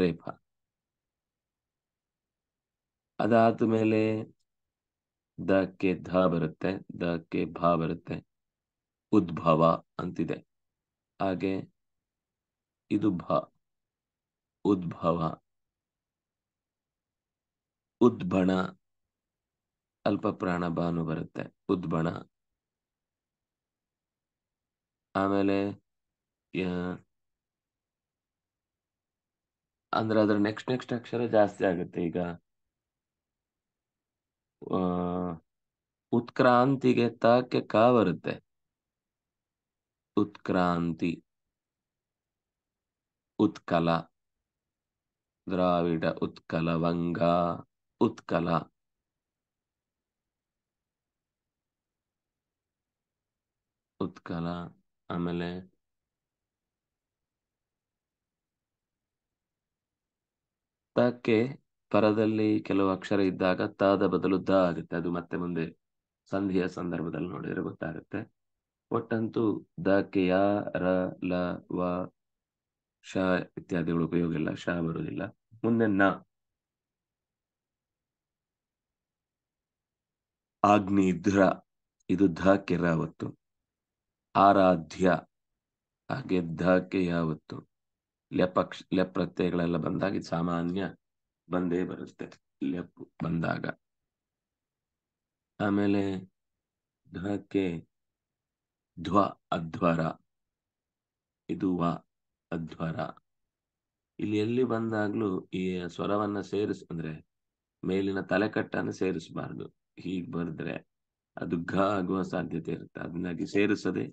ರೇಪ ಅದಾದ ಮೇಲೆ ದಕ್ಕೆ ಧ ಬರುತ್ತೆ ದಕ್ಕೆ ಭಾ ಬರುತ್ತೆ ಉದ್ಭವ ಅಂತಿದೆ ಹಾಗೆ ಇದು ಭ ಉದ್ಭವ ಉದ್ಭಣ ಅಲ್ಪ ಪ್ರಾಣ ಬಾನು ಬರುತ್ತೆ ಉದ್ಬಣ ಆಮೇಲೆ ಅಂದ್ರೆ ಅದ್ರ ನೆಕ್ಸ್ಟ್ ನೆಕ್ಸ್ಟ್ ಅಕ್ಷರ ಜಾಸ್ತಿ ಆಗುತ್ತೆ ಈಗ ಉತ್ಕ್ರಾಂತಿಗೆ ತಾಕೆ ಕಾ ಬರುತ್ತೆ ಉತ್ಕ್ರಾಂತಿ ಉತ್ಕಲ ದ್ರಾವಿಡ ಉತ್ಕಲ ವಂಗ ಉತ್ಕಲ ಉತ್ಕಲ ಆಮೇಲೆ ತಕ್ಕೆ ಪರದಲ್ಲಿ ಕೆಲವು ಅಕ್ಷರ ಇದ್ದಾಗ ತಾದ ಬದಲು ದ ಆಗುತ್ತೆ ಅದು ಮತ್ತೆ ಮುಂದೆ ಸಂಧಿಯ ಸಂದರ್ಭದಲ್ಲಿ ನೋಡಿದ್ರೆ ಗೊತ್ತಾಗುತ್ತೆ ಒಟ್ಟಂತೂ ದ ಕೆ ಯ ರ ಲ ವ ಶ ಇತ್ಯಾದಿಗಳು ಉಪಯೋಗ ಇಲ್ಲ ಶ ಬರುವುದಿಲ್ಲ ಮುಂದೆ ನ ಆಗ್ನಿ ಧ್ರ ಇದು ಧ ಕೆರ ಅವತ್ತು ಆರಾಧ್ಯ ಹಾಗೆ ಧಕ್ಕೆ ಯಾವತ್ತು ಲೆಪಕ್ಷ ಲೆಪ್ ಪ್ರತ್ಯಯಗಳೆಲ್ಲ ಬಂದಾಗ ಇದು ಸಾಮಾನ್ಯ ಬಂದೇ ಬರುತ್ತೆ ಲೆಪ್ ಬಂದಾಗ ಆಮೇಲೆ ಧಕ್ಕೆ ಧ್ವ ಅಧ್ವರ ಇದು ವ ಅಧ್ವರ ಇಲ್ಲಿ ಎಲ್ಲಿ ಬಂದಾಗ್ಲೂ ಈ ಸ್ವರವನ್ನ ಸೇರಿಸ್ ಅಂದ್ರೆ ಮೇಲಿನ ತಲೆಕಟ್ಟನ್ನು ಸೇರಿಸಬಾರ್ದು ಹೀಗೆ ಬರೆದ್ರೆ ಅದು ಘ ಆಗುವ ಸಾಧ್ಯತೆ ಇರುತ್ತೆ ಅದನ್ನಾಗಿ ಸೇರಿಸದೆ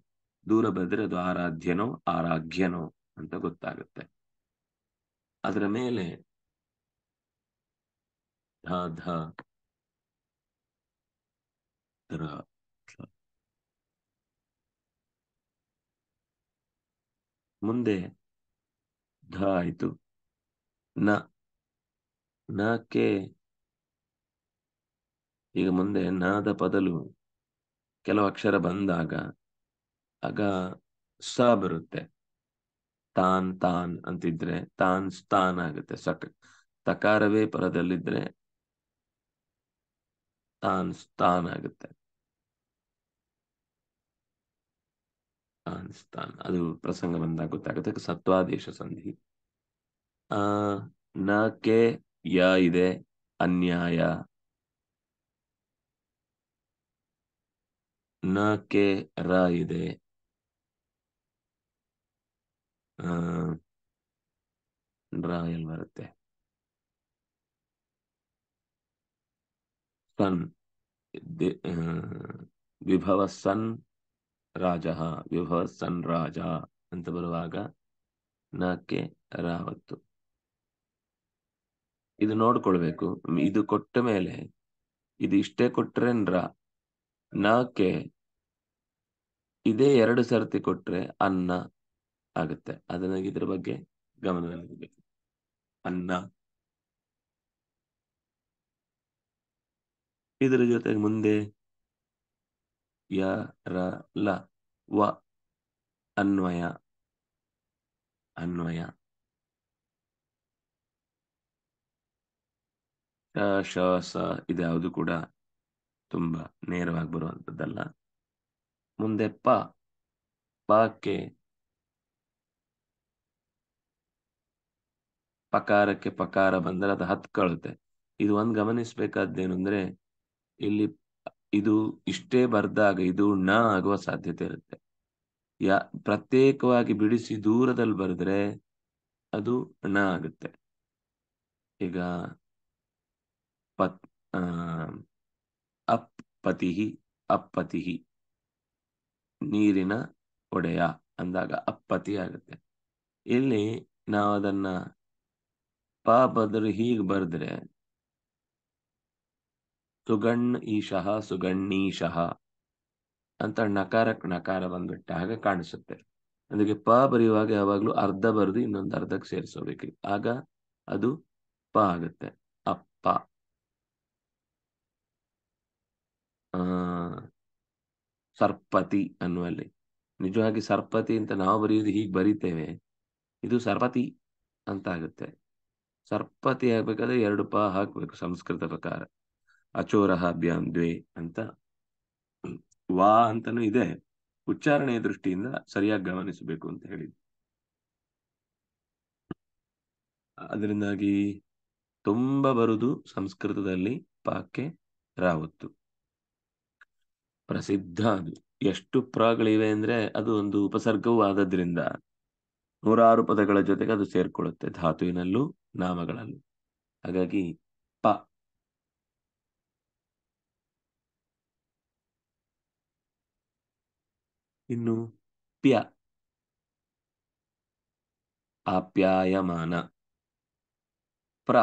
ದೂರ ಬಂದರೆ ಅದು ಆರಾಧ್ಯನೋ ಆರಾಧ್ಯನೋ ಅಂತ ಗೊತ್ತಾಗುತ್ತೆ ಅದರ ಮೇಲೆ ಧ ಧ ಮುಂದೆ ಧ ಆಯಿತು ನ ನಕ್ಕೆ ಈಗ ಮುಂದೆ ನಾದ ಪದಲು ಕೆಲವು ಅಕ್ಷರ ಬಂದಾಗ ಆಗ ಸ ಬರುತ್ತೆ ತಾನ್ ತಾನ್ ಅಂತಿದ್ರೆ ತಾನ್ ಸ್ಥಾನ್ ಆಗುತ್ತೆ ಸಟ್ ತಕಾರವೇ ಪರದಲ್ಲಿದ್ರೆ ತಾನ್ ಸ್ತಾನ್ ಆಗುತ್ತೆ ಸ್ಥಾನ ಅದು ಪ್ರಸಂಗ ಬಂದಾಗ ಗೊತ್ತಾಗುತ್ತೆ ಸತ್ವಾದೇಶ ಸಂಧಿ ಆ ನ ಕೆ ಯ ಇದೆ ಅನ್ಯಾಯ ನ ಕೆ ರ ಇದೆ ಡ್ರಾಯಲ್ ಬರುತ್ತೆ ಸನ್ ವಿಭವ ಸನ್ ರಾಜ ವಿಭವ ಸನ್ ರಾಜ ಅಂತ ಬರುವಾಗ ನಾಕೆ ರಾವತ್ತು ಇದು ನೋಡ್ಕೊಳ್ಬೇಕು ಇದು ಕೊಟ್ಟ ಮೇಲೆ ಇದು ಇಷ್ಟೇ ಕೊಟ್ರೆ ನಾಕೆ ಇದೇ ಎರಡು ಸರ್ತಿ ಕೊಟ್ರೆ ಅನ್ನ ಆಗುತ್ತೆ ಅದನ್ನಾಗಿ ಇದ್ರ ಬಗ್ಗೆ ಗಮನದಲ್ಲಿರಬೇಕು ಅನ್ನ ಇದರ ಜೊತೆಗೆ ಮುಂದೆ ಯ ರ ಲ ವ ಅನ್ವಯ ಅನ್ವಯ ಶ ಸ ಇದ್ಯಾವುದು ಕೂಡ ತುಂಬಾ ನೇರವಾಗಿ ಬರುವಂತದ್ದಲ್ಲ ಮುಂದೆ ಪ ಪಕಾರಕ್ಕೆ ಪಕಾರ ಬಂದರೆ ಅದು ಹತ್ಕೊಳ್ಳುತ್ತೆ ಇದು ಒಂದು ಗಮನಿಸಬೇಕಾದ್ದೇನು ಅಂದ್ರೆ ಇಲ್ಲಿ ಇದು ಇಷ್ಟೇ ಬರ್ದಾಗ ಇದು ಣ ಆಗುವ ಸಾಧ್ಯತೆ ಇರುತ್ತೆ ಯಾ ಪ್ರತ್ಯೇಕವಾಗಿ ಬಿಡಿಸಿ ದೂರದಲ್ಲಿ ಬರೆದ್ರೆ ಅದು ಣ ಆಗುತ್ತೆ ಈಗ ಪತ್ ಪತಿ ಅಪ್ಪತಿಹಿ ನೀರಿನ ಒಡೆಯ ಅಂದಾಗ ಅಪ್ಪತಿ ಆಗುತ್ತೆ ಇಲ್ಲಿ ನಾವು ಅದನ್ನ ಪ ಬದ್ರ ಹೀಗೆ ಬರೆದ್ರೆ ಸುಗಣ್ ಈಶಃ ಸುಗಣ್ಣೀಶಃ ಅಂತ ನಕಾರಕ್ಕೆ ನಕಾರ ಬಂದ್ಬಿಟ್ಟ ಹಾಗೆ ಕಾಣಿಸುತ್ತೆ ಅದಕ್ಕೆ ಪ ಬರೆಯುವಾಗ ಯಾವಾಗ್ಲೂ ಅರ್ಧ ಬರೆದು ಇನ್ನೊಂದು ಅರ್ಧಕ್ಕೆ ಸೇರಿಸೋಬೇಕು ಆಗ ಅದು ಪ ಆಗುತ್ತೆ ಅಪ್ಪ ಆ ಸರ್ಪತಿ ಅನ್ನುವಲ್ಲಿ ನಿಜವಾಗಿ ಸರ್ಪತಿ ಅಂತ ನಾವು ಬರೆಯುವುದು ಹೀಗೆ ಬರೀತೇವೆ ಇದು ಸರ್ಪತಿ ಅಂತ ಆಗುತ್ತೆ ಸರ್ಪತಿ ಆಗ್ಬೇಕಾದ್ರೆ ಎರಡು ಪ ಹಾಕ್ಬೇಕು ಸಂಸ್ಕೃತ ಪ್ರಕಾರ ಅಚೋರಹ ಅಭ್ಯಾಮ್ ದ್ವೇ ಅಂತ ವಾ ಅಂತನೂ ಇದೆ ಉಚ್ಚಾರಣೆಯ ದೃಷ್ಟಿಯಿಂದ ಸರಿಯಾಗಿ ಗಮನಿಸಬೇಕು ಅಂತ ಹೇಳಿದ್ರು ಅದರಿಂದಾಗಿ ತುಂಬಾ ಬರುದು ಸಂಸ್ಕೃತದಲ್ಲಿ ಪಾಕೆ ರಾವತ್ತು ಪ್ರಸಿದ್ಧ ಅದು ಎಷ್ಟು ಪ್ರಾಗಳಿವೆ ಅಂದ್ರೆ ಅದು ಒಂದು ಉಪಸರ್ಗವೂ ಆದದ್ರಿಂದ ನೂರಾರು ಪದಗಳ ಜೊತೆಗೆ ಅದು ಸೇರ್ಕೊಳ್ಳುತ್ತೆ ಧಾತುವಿನಲ್ಲೂ ನಾಮಗಳಲ್ಲಿ ಹಾಗಾಗಿ ಪ ಇನ್ನು ಪ್ಯ ಆಪ್ಯಾಯಮಾನ ಪ್ರ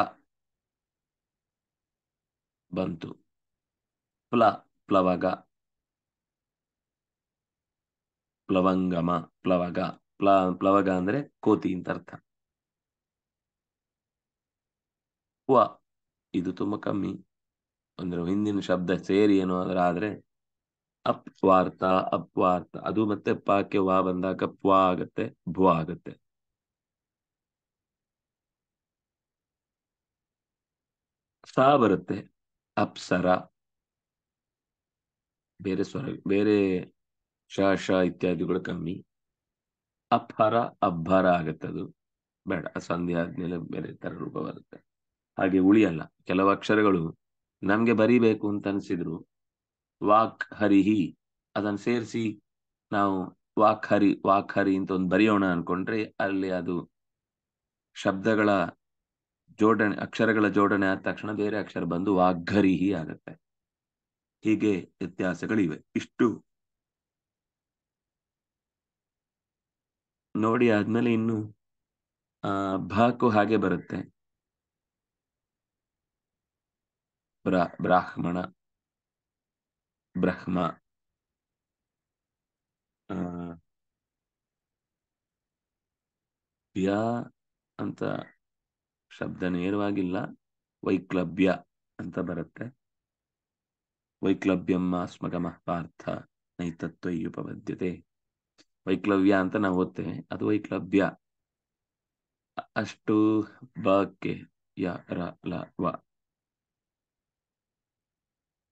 ಬಂತು ಪ್ಲ ಪ್ಲವಗ ಪ್ಲವಂಗಮ ಪ್ಲವಗ ಪ್ಲ ಪ್ಲವಗ ಅಂದ್ರೆ ಕೋತಿ ಅಂತ ಅರ್ಥ ವ ಇದು ತುಂಬ ಕಮ್ಮಿ ಅಂದ್ರೆ ಹಿಂದಿನ ಶಬ್ದ ಸೇರಿ ಏನು ಆದ್ರೆ ಅಪ್ವಾರ್ಥ ಅಪ್ವಾರ್ಥ ಅದು ಮತ್ತೆ ಪಾಕೆ ವಾ ಬಂದಾಗ ಪ್ವ ಆಗತ್ತೆ ಭುವ ಆಗತ್ತೆ ಸಾ ಬರುತ್ತೆ ಅಪ್ಸರ ಬೇರೆ ಸ್ವರ ಬೇರೆ ಶ ಶ ಇತ್ಯಾದಿಗಳು ಕಮ್ಮಿ ಅಪ್ಹರ ಅಬ್ಬರ ಆಗತ್ತೆ ಅದು ಬೇಡ ಸಂಧಿ ಆದ್ಮೇಲೆ ಬೇರೆ ತರ ರೂಪ ಬರುತ್ತೆ ಹಾಗೆ ಉಳಿಯಲ್ಲ ಕೆಲವು ಅಕ್ಷರಗಳು ನಮ್ಗೆ ಬರಿಬೇಕು ಅಂತ ಅನ್ಸಿದ್ರು ವಾಕ್ ಹರಿಹಿ ಅದನ್ನ ಸೇರಿಸಿ ನಾವು ವಾಕ್ ಹರಿ ವಾಕ್ ಹರಿ ಅಂತ ಒಂದು ಬರೆಯೋಣ ಅನ್ಕೊಂಡ್ರೆ ಅಲ್ಲಿ ಅದು ಶಬ್ದಗಳ ಜೋಡಣೆ ಅಕ್ಷರಗಳ ಜೋಡಣೆ ಆದ ತಕ್ಷಣ ಬೇರೆ ಅಕ್ಷರ ಬಂದು ವಾಗ್ಗರಿಹಿ ಆಗತ್ತೆ ಹೀಗೆ ವ್ಯತ್ಯಾಸಗಳಿವೆ ಇಷ್ಟು ನೋಡಿ ಆದ್ಮೇಲೆ ಇನ್ನು ಆ ಭಾಕು ಹಾಗೆ ಬರುತ್ತೆ ಬ್ರ ಬ್ರಾಹ್ಮಣ ಬ್ರಹ್ಮ ಬ್ಯ ಅಂತ ಶಬ್ದ ನೇರವಾಗಿಲ್ಲ ವೈಕ್ಲಭ್ಯ ಅಂತ ಬರುತ್ತೆ ವೈಕ್ಲಭ್ಯಮಾಸ್ಮಕಮ ಪಾರ್ಥ ನೈತತ್ವಯುಪಬದ್ಧತೆ ವೈಕ್ಲವ್ಯ ಅಂತ ನಾವು ಓದ್ತೇವೆ ಅದು ವೈಕ್ಲಭ್ಯ ಅಷ್ಟು ಬಕ್ಕೆ ಯ ರ ಲ ವ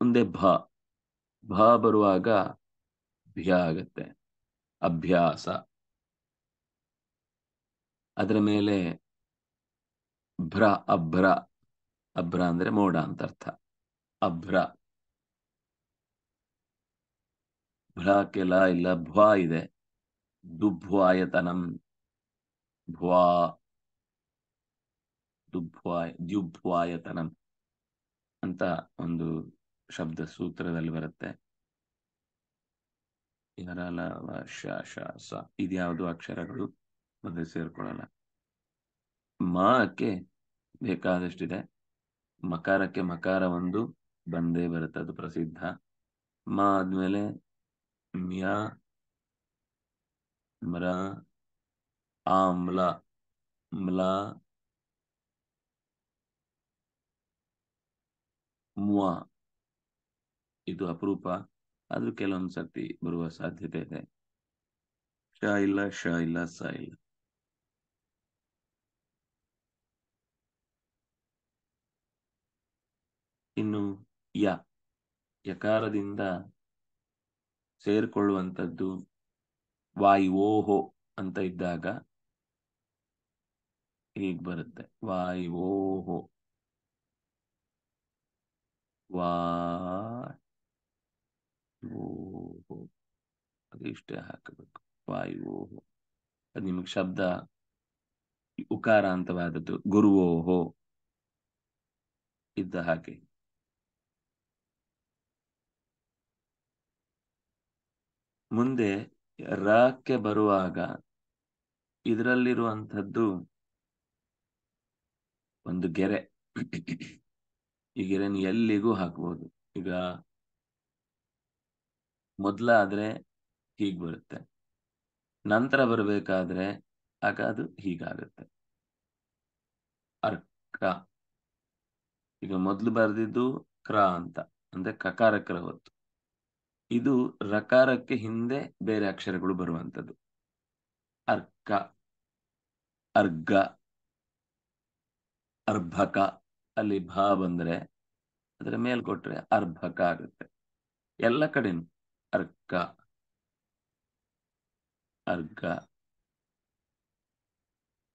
ಮುಂದೆ ಭ ಭ ಬರುವಾಗ ಭ್ಯ ಆಗತ್ತೆ ಅಭ್ಯಾಸ ಅದರ ಮೇಲೆ ಭ್ರ ಅಭ್ರ ಅಭ್ರ ಅಂದ್ರೆ ಮೋಡ ಅಂತ ಅರ್ಥ ಅಭ್ರ ಕೆಲ ಇಲ್ಲ ಭ್ವಾ ಇದೆ ದುಭ್ವಾಯತನಂ ಭ್ವಾ ದುಭ್ವಾಯ ದ್ಯುಭ್ವಾಯತನಂ ಅಂತ ಒಂದು ಶಬ್ದ ಸೂತ್ರದಲ್ಲಿ ಬರುತ್ತೆ ಶ ಶ ಸ ಇದ್ಯಾವುದು ಅಕ್ಷರಗಳು ಮುಂದೆ ಸೇರ್ಕೊಳ್ಳಲ್ಲ ಮಾಕ್ಕೆ ಬೇಕಾದಷ್ಟಿದೆ ಮಕಾರಕ್ಕೆ ಮಕಾರ ಒಂದು ಬಂದೇ ಬರುತ್ತೆ ಅದು ಪ್ರಸಿದ್ಧ ಮಾ ಆದ್ಮೇಲೆ ಮ್ಯಾ ಮ್ರ ಆಮ್ಲ ಮ್ಲ ಮುವಾ ಇದು ಅಪರೂಪ ಆದ್ರೂ ಕೆಲವೊಂದು ಸರ್ತಿ ಬರುವ ಸಾಧ್ಯತೆ ಇದೆ ಶ ಇಲ್ಲ ಶ ಇಲ್ಲ ಸ ಇಲ್ಲ ಇನ್ನು ಯ ಯಕಾರದಿಂದ ಸೇರ್ಕೊಳ್ಳುವಂಥದ್ದು ಓಹೋ ಅಂತ ಇದ್ದಾಗ ಹೀಗ್ ಬರುತ್ತೆ ಓಹೋ ವಾ ಓಹೋ ಅದು ಇಷ್ಟೇ ಹಾಕಬೇಕು ವಾಯುವೋಹೋ ಓಹೋ ಅದು ನಿಮಗೆ ಶಬ್ದ ಉಕಾರ ಅಂತವಾದದ್ದು ಗುರುವೋಹೋ ಇದ್ದ ಹಾಗೆ ಮುಂದೆ ರಾಕ್ಕೆ ಬರುವಾಗ ಇದರಲ್ಲಿರುವಂಥದ್ದು ಒಂದು ಗೆರೆ ಈ ಗೆರೆನ ಎಲ್ಲಿಗೂ ಹಾಕ್ಬೋದು ಈಗ ಮೊದ್ಲಾದ್ರೆ ಹೀಗ್ ಬರುತ್ತೆ ನಂತರ ಬರ್ಬೇಕಾದ್ರೆ ಆಗ ಅದು ಹೀಗಾಗುತ್ತೆ ಅರ್ಕ ಈಗ ಮೊದ್ಲು ಬರೆದಿದ್ದು ಕ್ರ ಅಂತ ಅಂದ್ರೆ ಕಕಾರಕ್ರ ಹೊತ್ತು ಇದು ರಕಾರಕ್ಕೆ ಹಿಂದೆ ಬೇರೆ ಅಕ್ಷರಗಳು ಬರುವಂತದ್ದು ಅರ್ಕ ಅರ್ಗ ಅರ್ಭಕ ಅಲ್ಲಿ ಭಾ ಬಂದ್ರೆ ಅದರ ಮೇಲ್ ಕೊಟ್ರೆ ಅರ್ಭಕ ಆಗುತ್ತೆ ಎಲ್ಲ ಕಡೆನು अर्क अर्क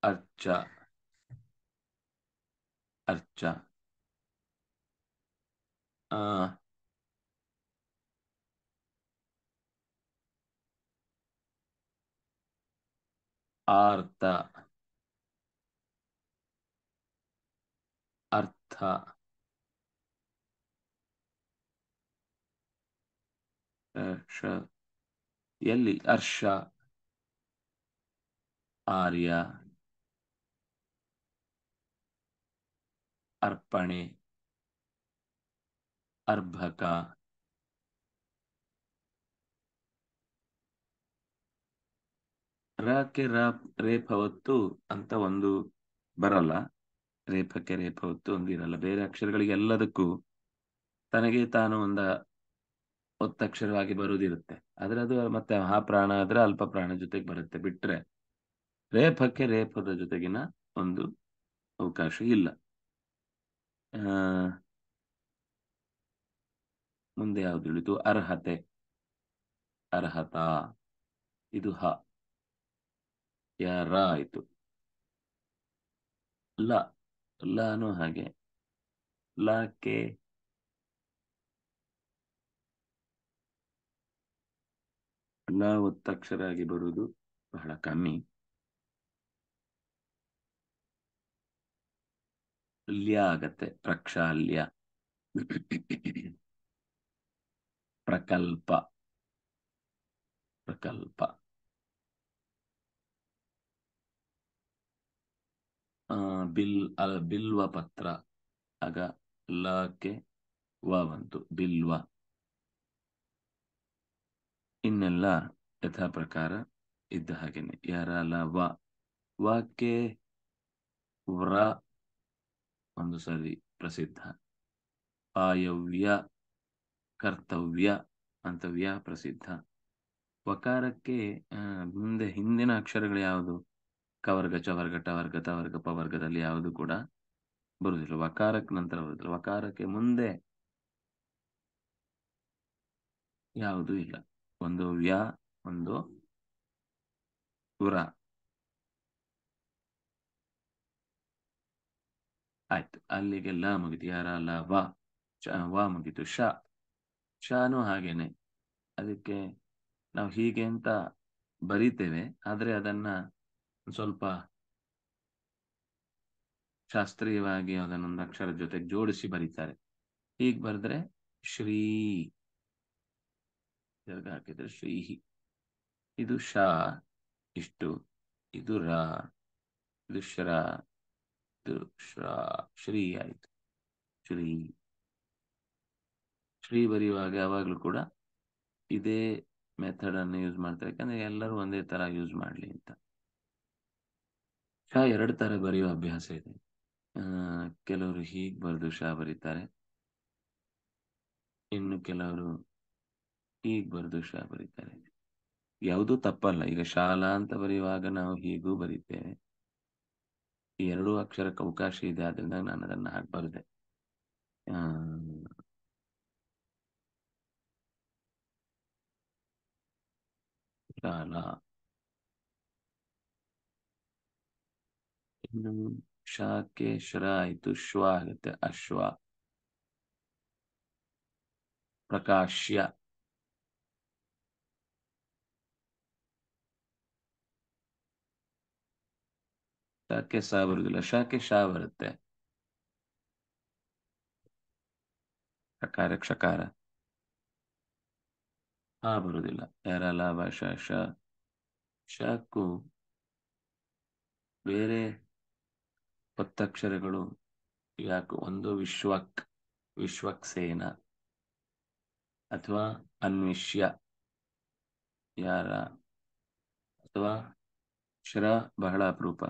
अर्च अर्च आ, आर्त अर्थ ಶ ಎಲ್ಲಿ ಅರ್ಷ ಆರ್ಯ ಅರ್ಪಣೆ ಅರ್ಭಕ ರಕ್ಕೆ ರ ರೇಫವತ್ತು ಅಂತ ಒಂದು ಬರಲ್ಲ ರೇಫಕ್ಕೆ ರೇಫವತ್ತು ಒಂದು ಇರಲ್ಲ ಬೇರೆ ಅಕ್ಷರಗಳಿಗೆ ಎಲ್ಲದಕ್ಕೂ ತನಗೆ ತಾನು ಒಂದ ಒತ್ತಕ್ಷರವಾಗಿ ಬರುವುದಿರುತ್ತೆ ಆದ್ರೆ ಅದು ಮತ್ತೆ ಆ ಪ್ರಾಣ ಆದ್ರೆ ಅಲ್ಪ ಪ್ರಾಣ ಜೊತೆಗೆ ಬರುತ್ತೆ ಬಿಟ್ರೆ ರೇಪಕ್ಕೆ ರೇಪದ ಜೊತೆಗಿನ ಒಂದು ಅವಕಾಶ ಇಲ್ಲ ಮುಂದೆ ಯಾವ್ದು ಉಳಿತು ಅರ್ಹತೆ ಅರ್ಹತಾ ಇದು ಹ ಯಾರ ಆಯಿತು ಲ ಲಾನು ಹಾಗೆ ಲ ನಾವು ಒತ್ತಕ್ಷರ ಆಗಿ ಬರುವುದು ಬಹಳ ಕಮ್ಮಿ ಲ್ಯ ಆಗತ್ತೆ ಪ್ರಕ್ಷಾಲ್ಯ ಪ್ರಕಲ್ಪ ಪ್ರಕಲ್ಪ ಬಿಲ್ ಬಿಲ್ವ ಪತ್ರ ಆಗ ಲಕ್ಕೆ ವ ಬಂತು ಬಿಲ್ವ ಇನ್ನೆಲ್ಲ ಯಥಾ ಪ್ರಕಾರ ಇದ್ದ ಹಾಗೇನೆ ಯಾರ ಅಲ್ಲ ವಾಕ್ಯ ವ್ರ ಒಂದು ಸರಿ ಪ್ರಸಿದ್ಧ ಆಯವ್ಯ ಕರ್ತವ್ಯ ಅಂತವ್ಯ ಪ್ರಸಿದ್ಧ ವಕಾರಕ್ಕೆ ಮುಂದೆ ಹಿಂದಿನ ಅಕ್ಷರಗಳು ಯಾವುದು ಕವರ್ಗ ಚವರ್ಗ ಟವರ್ಗ ತವರ್ಗ ಪವರ್ಗದಲ್ಲಿ ಯಾವುದು ಕೂಡ ಬರುವುದಿಲ್ಲ ವಕಾರಕ್ಕೆ ನಂತರ ಬರುವುದಿಲ್ಲ ವಕಾರಕ್ಕೆ ಮುಂದೆ ಯಾವುದು ಇಲ್ಲ ಒಂದು ವ್ಯ ಒಂದು ಉರ ಆಯ್ತು ಅಲ್ಲಿಗೆ ಲ ಮುಗಿತು ಯಾರ ಲ ವ ಮುಗಿತು ಶ ಶಾನು ಹಾಗೇನೆ ಅದಕ್ಕೆ ನಾವು ಹೀಗೆ ಅಂತ ಬರೀತೇವೆ ಆದರೆ ಅದನ್ನ ಸ್ವಲ್ಪ ಶಾಸ್ತ್ರೀಯವಾಗಿ ಅದನ್ನೊಂದು ಅಕ್ಷರ ಜೊತೆಗೆ ಜೋಡಿಸಿ ಬರೀತಾರೆ ಹೀಗೆ ಬರೆದ್ರೆ ಶ್ರೀ ಹಾಕಿದ್ರೆ ಶ್ರೀಹಿ ಇದು ಶ ಇಷ್ಟು ಇದು ರ ಇದು ಶರ ಇದು ಶ್ರ ಶ್ರೀ ಆಯ್ತು ಶ್ರೀ ಶ್ರೀ ಬರೆಯುವಾಗ ಯಾವಾಗಲೂ ಕೂಡ ಇದೇ ಮೆಥಡ್ ಅನ್ನು ಯೂಸ್ ಮಾಡ್ತಾರೆ ಯಾಕಂದ್ರೆ ಎಲ್ಲರೂ ಒಂದೇ ತರ ಯೂಸ್ ಮಾಡಲಿ ಅಂತ ಶಾ ಎರಡು ತರ ಬರೆಯುವ ಅಭ್ಯಾಸ ಇದೆ ಕೆಲವರು ಹೀಗೆ ಬರೆದು ಶಾ ಬರೀತಾರೆ ಇನ್ನು ಕೆಲವರು ಈಗ ಬರೆದು ಶಾ ಬರೀತಾರೆ ಯಾವುದೂ ತಪ್ಪಲ್ಲ ಈಗ ಶಾಲಾ ಅಂತ ಬರೆಯುವಾಗ ನಾವು ಹೀಗೂ ಬರೀತೇವೆ ಎರಡು ಅಕ್ಷರಕ್ಕೆ ಅವಕಾಶ ಇದೆ ಆದ್ರಿಂದ ನಾನು ಅದನ್ನ ಹಾಕ್ಬಾರ್ದೆ ಶಾಲಾ ಇನ್ನು ಶಾಕೆ ಶ್ರ ಆಯಿತು ಶ್ವ ಆಗುತ್ತೆ ಅಶ್ವ ಪ್ರಕಾಶ್ಯ ಶಾಖೆ ಸಹ ಬರುದಿಲ್ಲ ಶಾಖೆ ಶಾ ಬರುತ್ತೆ ಶಕಾರ ಕ್ಷಕಾರ ಹಾ ಬರುದಿಲ್ಲ ಯಾರ ಲಾಭ ಶಾಕು ಬೇರೆ ಪತ್ತಕ್ಷರಗಳು ಯಾಕೆ ಒಂದು ವಿಶ್ವಕ್ ವಿಶ್ವಕ್ಸೇನ ಅಥವಾ ಅನ್ವಿಷ್ಯ ಯಾರ ಅಥವಾ ಶ್ರ ಬಹಳ ಅಪರೂಪ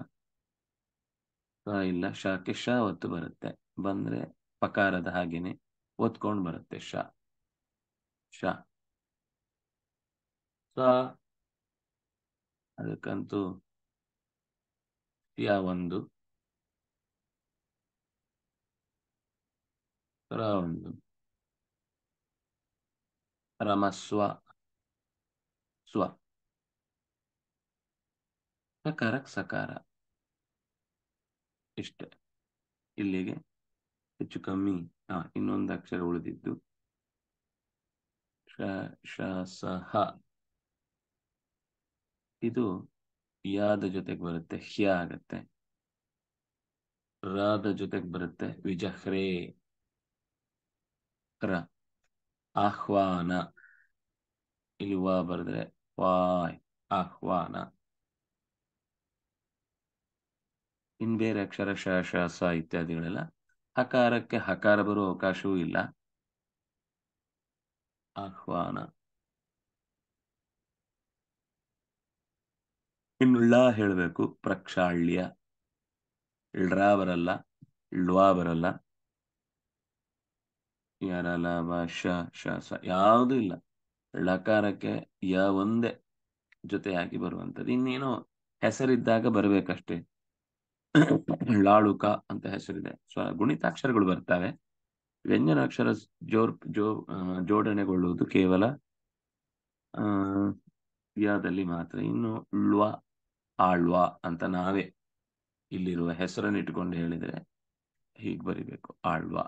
ಇಲ್ಲ ಶಕ್ಕೆ ಶ ಒತ್ತು ಬರುತ್ತೆ ಬಂದ್ರೆ ಪಕಾರದ ಹಾಗೇನೆ ಒತ್ಕೊಂಡು ಬರುತ್ತೆ ಶಾ ಶ ಅದಕ್ಕಂತೂ ಯಾ ಒಂದು ಒಂದು ರಮಸ್ವ ಸ್ವ ಸಕಾರಕ್ ಸಕಾರ ಇಷ್ಟ ಇಲ್ಲಿಗೆ ಹೆಚ್ಚು ಕಮ್ಮಿ ಹಾ ಇನ್ನೊಂದು ಅಕ್ಷರ ಉಳಿದಿದ್ದು ಶ ಇದು ಯಾದ ಜೊತೆಗೆ ಬರುತ್ತೆ ಹ್ಯ ಆಗತ್ತೆ ರಾದ ಜೊತೆಗೆ ಬರುತ್ತೆ ವಿಜಹ್ರೇ ರ ಆಹ್ವಾನ ಇಲ್ಲಿ ವಾ ಬರೆದ್ರೆ ವಾಯ್ ಆಹ್ವಾನ ಇನ್ ಬೇರೆ ಅಕ್ಷರ ಶ ಶ ಸ ಇತ್ಯಾದಿಗಳೆಲ್ಲ ಹಕಾರಕ್ಕೆ ಹಕಾರ ಬರೋ ಅವಕಾಶವೂ ಇಲ್ಲ ಆಹ್ವಾನ ಇನ್ನು ಳ ಹೇಳಬೇಕು ಪ್ರಕ್ಷಾಳ್ಯ ಳ್ರ ಬರಲ್ಲ ಳ್ವಾ ಬರಲ್ಲ ಯಾರಲ್ಲ ಶ ಶ ಸ ಯಾವುದೂ ಇಲ್ಲ ಳಕಾರಕ್ಕೆ ಯ ಒಂದೇ ಜೊತೆ ಬರುವಂಥದ್ದು ಇನ್ನೇನೋ ಹೆಸರಿದ್ದಾಗ ಬರಬೇಕಷ್ಟೇ ಲಾಳುಕ ಅಂತ ಹೆಸರಿದೆ ಸ್ವ ಗುಣಿತಾಕ್ಷರಗಳು ಬರ್ತವೆ ವ್ಯಂಜನಾಕ್ಷರ ಜೋರ್ ಜೋ ಜೋಡಣೆಗೊಳ್ಳುವುದು ಕೇವಲ ಆ ಯಾದಲ್ಲಿ ಮಾತ್ರ ಇನ್ನು ಳ್ವ ಆಳ್ವ ಅಂತ ನಾವೇ ಇಲ್ಲಿರುವ ಹೆಸರನ್ನು ಇಟ್ಕೊಂಡು ಹೇಳಿದ್ರೆ ಹೀಗೆ ಬರಿಬೇಕು ಆಳ್ವ